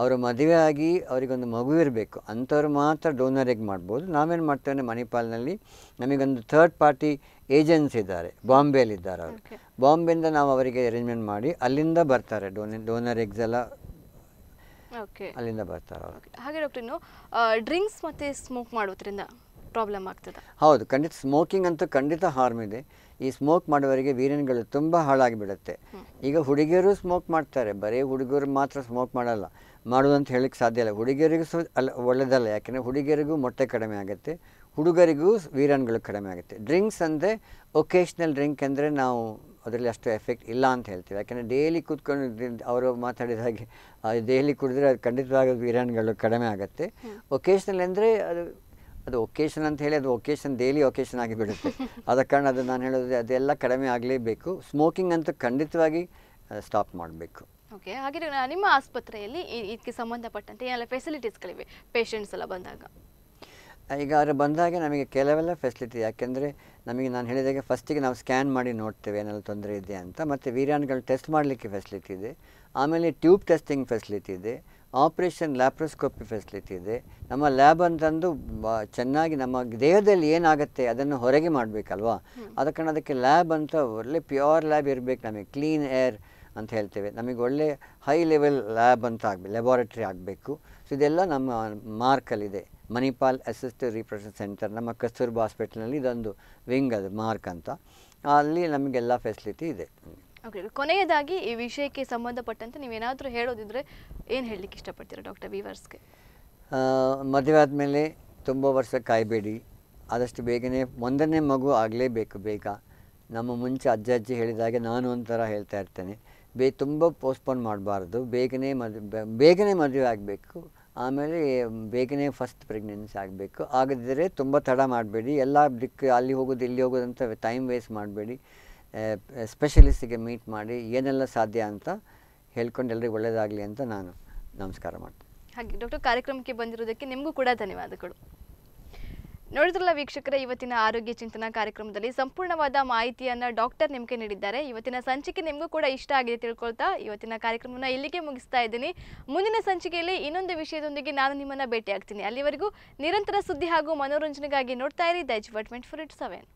ಅವರು ಮದುವೆ ಆಗಿ ಅವರಿಗೊಂದು ಮಗು ಇರಬೇಕು ಅಂಥವ್ರು ಮಾತ್ರ ಡೋನರಿಗೆ ಮಾಡ್ಬೋದು ನಾವೇನು ಮಾಡ್ತೇವೆ ಮಣಿಪಾಲ್ನಲ್ಲಿ ನಮಗೊಂದು ಥರ್ಡ್ ಪಾರ್ಟಿ ಏಜೆನ್ಸಿ ಇದ್ದಾರೆ ಬಾಂಬೆಯಲ್ಲಿದ್ದಾರೆ ಅವರು ಬಾಂಬೆಯಿಂದ ನಾವು ಅವರಿಗೆ ಅರೇಂಜ್ಮೆಂಟ್ ಮಾಡಿ ಅಲ್ಲಿಂದ ಬರ್ತಾರೆ ಡೋನೆ ಡೋನರ್ ಎಗ್ಸ್ ಎಲ್ಲ ಅಲ್ಲಿಂದ ಬರ್ತಾರೆ ಹಾಗೆ ಡಾಕ್ಟರ್ ಡ್ರಿಂಕ್ಸ್ ಮತ್ತು ಸ್ಮೋಕ್ ಮಾಡೋದ್ರಿಂದ ಪ್ರಾಬ್ಲಮ್ ಆಗ್ತದೆ ಹೌದು ಖಂಡಿತ ಸ್ಮೋಕಿಂಗ್ ಅಂತೂ ಖಂಡಿತ ಹಾರ್ಮ್ ಇದೆ ಈ ಸ್ಮೋಕ್ ಮಾಡುವವರಿಗೆ ವೀರನ್ಗಳು ತುಂಬ ಹಾಳಾಗಿ ಬಿಡುತ್ತೆ ಈಗ ಹುಡುಗಿಯರು ಸ್ಮೋಕ್ ಮಾಡ್ತಾರೆ ಬರೀ ಹುಡುಗರು ಮಾತ್ರ ಸ್ಮೋಕ್ ಮಾಡಲ್ಲ ಅಂತ ಹೇಳಕ್ಕೆ ಸಾಧ್ಯ ಇಲ್ಲ ಹುಡುಗಿಯರಿಗೂ ಸಹ ಅಲ್ಲ ಒಳ್ಳೆಯದಲ್ಲ ಯಾಕೆಂದರೆ ಹುಡುಗಿಯರಿಗೂ ಮೊಟ್ಟೆ ಕಡಿಮೆ ಆಗುತ್ತೆ ಹುಡುಗರಿಗೂ ವೀರನ್ಗಳು ಕಡಿಮೆ ಆಗುತ್ತೆ ಡ್ರಿಂಕ್ಸ್ ಅಂದರೆ ಒಕೇಶ್ನಲ್ ಡ್ರಿಂಕ್ ಅಂದರೆ ನಾವು ಅದರಲ್ಲಿ ಅಷ್ಟು ಎಫೆಕ್ಟ್ ಇಲ್ಲ ಅಂತ ಹೇಳ್ತೀವಿ ಯಾಕೆಂದರೆ ಡೈಲಿ ಕೂತ್ಕೊಂಡು ಅವರು ಮಾತಾಡಿದ ಹಾಗೆ ಡೈಲಿ ಕುಡಿದ್ರೆ ಅದು ಖಂಡಿತವಾಗ ವೀರನ್ಗಳು ಕಡಿಮೆ ಆಗುತ್ತೆ ಒಕೇಶ್ನಲ್ ಅಂದರೆ ಅದು ಅದು ಒಕೇಶನ್ ಅಂತ ಹೇಳಿ ಅದು ಒಕೇಶನ್ ಡೈಲಿ ಒಕೇಶನ್ ಆಗಿಬಿಡುತ್ತೆ ಆದ ಕಾರಣ ಅದು ನಾನು ಹೇಳೋದು ಅದೆಲ್ಲ ಕಡಿಮೆ ಆಗಲೇಬೇಕು ಸ್ಮೋಕಿಂಗ್ ಅಂತೂ ಖಂಡಿತವಾಗಿ ಸ್ಟಾಪ್ ಮಾಡಬೇಕು ಓಕೆ ಹಾಗೆ ನಿಮ್ಮ ಆಸ್ಪತ್ರೆಯಲ್ಲಿ ಇದಕ್ಕೆ ಸಂಬಂಧಪಟ್ಟಂತೆ ಏನೆಲ್ಲ ಫೆಸಿಲಿಟೀಸ್ಗಳಿವೆ ಪೇಷಂಟ್ಸ್ ಎಲ್ಲ ಬಂದಾಗ ಈಗ ಅದು ಬಂದಾಗ ನಮಗೆ ಕೆಲವೆಲ್ಲ ಫೆಸಿಲಿಟಿ ಯಾಕೆಂದರೆ ನಮಗೆ ನಾನು ಹೇಳಿದಾಗೆ ಫಸ್ಟಿಗೆ ನಾವು ಸ್ಕ್ಯಾನ್ ಮಾಡಿ ನೋಡ್ತೇವೆ ಏನೆಲ್ಲ ತೊಂದರೆ ಇದೆ ಅಂತ ಮತ್ತು ವೀರ್ಯಾನ್ಗಳು ಟೆಸ್ಟ್ ಮಾಡಲಿಕ್ಕೆ ಫೆಸಿಲಿಟಿ ಇದೆ ಆಮೇಲೆ ಟ್ಯೂಬ್ ಟೆಸ್ಟಿಂಗ್ ಫೆಸಿಲಿಟಿ ಇದೆ ಆಪ್ರೇಷನ್ ಲ್ಯಾಪ್ರೋಸ್ಕೋಪಿ ಫೆಸಿಲಿಟಿ ಇದೆ ನಮ್ಮ ಲ್ಯಾಬ್ ಅಂತಂದು ಚೆನ್ನಾಗಿ ನಮ್ಮ ದೇಹದಲ್ಲಿ ಏನಾಗುತ್ತೆ ಅದನ್ನು ಹೊರಗೆ ಮಾಡಬೇಕಲ್ವಾ ಆದ ಕಾರಣ ಅದಕ್ಕೆ ಲ್ಯಾಬ್ ಅಂತ ಒಳ್ಳೆ ಪ್ಯೂರ್ ಲ್ಯಾಬ್ ಇರಬೇಕು ನಮಗೆ ಕ್ಲೀನ್ ಏರ್ ಅಂತ ಹೇಳ್ತೇವೆ ನಮಗೆ ಒಳ್ಳೆ ಹೈ ಲೆವೆಲ್ ಲ್ಯಾಬ್ ಅಂತ ಆಗಬೇಕು ಲೆಬಾರೆಟ್ರಿ ಆಗಬೇಕು ಸೊ ಇದೆಲ್ಲ ನಮ್ಮ ಮಾರ್ಕಲ್ಲಿದೆ ಮಣಿಪಾಲ್ ಅಸಿಸ್ಟಿವ್ ರಿಪ್ರೆಷನ್ ಸೆಂಟರ್ ನಮ್ಮ ಕಸ್ತೂರ್ಬಾ ಹಾಸ್ಪಿಟಲ್ನಲ್ಲಿ ಇದೊಂದು ವಿಂಗ್ ಅದು ಮಾರ್ಕ್ ಅಂತ ಅಲ್ಲಿ ನಮಗೆಲ್ಲ ಫೆಸಿಲಿಟಿ ಇದೆ ಓಕೆ ಕೊನೆಯದಾಗಿ ಈ ವಿಷಯಕ್ಕೆ ಸಂಬಂಧಪಟ್ಟಂತೆ ನೀವೇನಾದರೂ ಹೇಳೋದಿದ್ರೆ ಏನು ಹೇಳಲಿಕ್ಕೆ ಇಷ್ಟಪಡ್ತೀರಾ ಡಾಕ್ಟರ್ ವಿವರ್ಸ್ಗೆ ಮದುವೆ ಆದಮೇಲೆ ತುಂಬ ವರ್ಷ ಕಾಯಬೇಡಿ ಆದಷ್ಟು ಬೇಗನೆ ಒಂದನೇ ಮಗು ಆಗಲೇಬೇಕು ಬೇಗ ನಮ್ಮ ಮುಂಚೆ ಅಜ್ಜ ಅಜ್ಜಿ ಹೇಳಿದಾಗೆ ನಾನು ಒಂಥರ ಹೇಳ್ತಾ ಇರ್ತೇನೆ ಬೇ ತುಂಬ ಪೋಸ್ಟ್ಪೋನ್ ಮಾಡಬಾರ್ದು ಬೇಗನೆ ಮದುವೆ ಬೇಗನೆ ಮದುವೆ ಆಗಬೇಕು ಆಮೇಲೆ ಬೇಗನೆ ಫಸ್ಟ್ ಪ್ರೆಗ್ನೆನ್ಸಿ ಆಗಬೇಕು ಆಗದಿದ್ದರೆ ತುಂಬ ತಡ ಮಾಡಬೇಡಿ ಎಲ್ಲ ದಿಕ್ಕು ಅಲ್ಲಿ ಹೋಗೋದು ಇಲ್ಲಿ ಹೋಗೋದಂತ ಟೈಮ್ ವೇಸ್ಟ್ ಮಾಡಬೇಡಿ ಸ್ಪೆಷಲಿಸ್ಟಿಗೆ ಮೀಟ್ ಮಾಡಿ ಏನೆಲ್ಲ ಸಾಧ್ಯ ಅಂತ ಹೇಳ್ಕೊಂಡು ಎಲ್ಲರಿಗೂ ಒಳ್ಳೆಯದಾಗಲಿ ಅಂತ ನಾನು ನಮಸ್ಕಾರ ಮಾಡ್ತೀನಿ ಹಾಗೆ ಡಾಕ್ಟರ್ ಕಾರ್ಯಕ್ರಮಕ್ಕೆ ಬಂದಿರೋದಕ್ಕೆ ನಿಮಗೂ ಕೂಡ ಧನ್ಯವಾದಗಳು ನೋಡಿದ್ರಲ್ಲ ವೀಕ್ಷಕರ ಇವತ್ತಿನ ಆರೋಗ್ಯ ಚಿಂತನಾ ಕಾರ್ಯಕ್ರಮದಲ್ಲಿ ಸಂಪೂರ್ಣವಾದ ಮಾಹಿತಿಯನ್ನು ಡಾಕ್ಟರ್ ನಿಮಗೆ ನೀಡಿದ್ದಾರೆ ಇವತ್ತಿನ ಸಂಚಿಕೆ ನಿಮಗೂ ಕೂಡ ಇಷ್ಟ ಆಗಿದೆ ತಿಳ್ಕೊಳ್ತಾ ಇವತ್ತಿನ ಕಾರ್ಯಕ್ರಮನ ಇಲ್ಲಿಗೆ ಮುಗಿಸ್ತಾ ಇದ್ದೀನಿ ಮುಂದಿನ ಸಂಚಿಕೆಯಲ್ಲಿ ಇನ್ನೊಂದು ವಿಷಯದೊಂದಿಗೆ ನಾನು ನಿಮ್ಮನ್ನು ಭೇಟಿಯಾಗ್ತೀನಿ ಅಲ್ಲಿವರೆಗೂ ನಿರಂತರ ಸುದ್ದಿ ಹಾಗೂ ಮನೋರಂಜನೆಗಾಗಿ ನೋಡ್ತಾ ಇರಿ the edge for it seven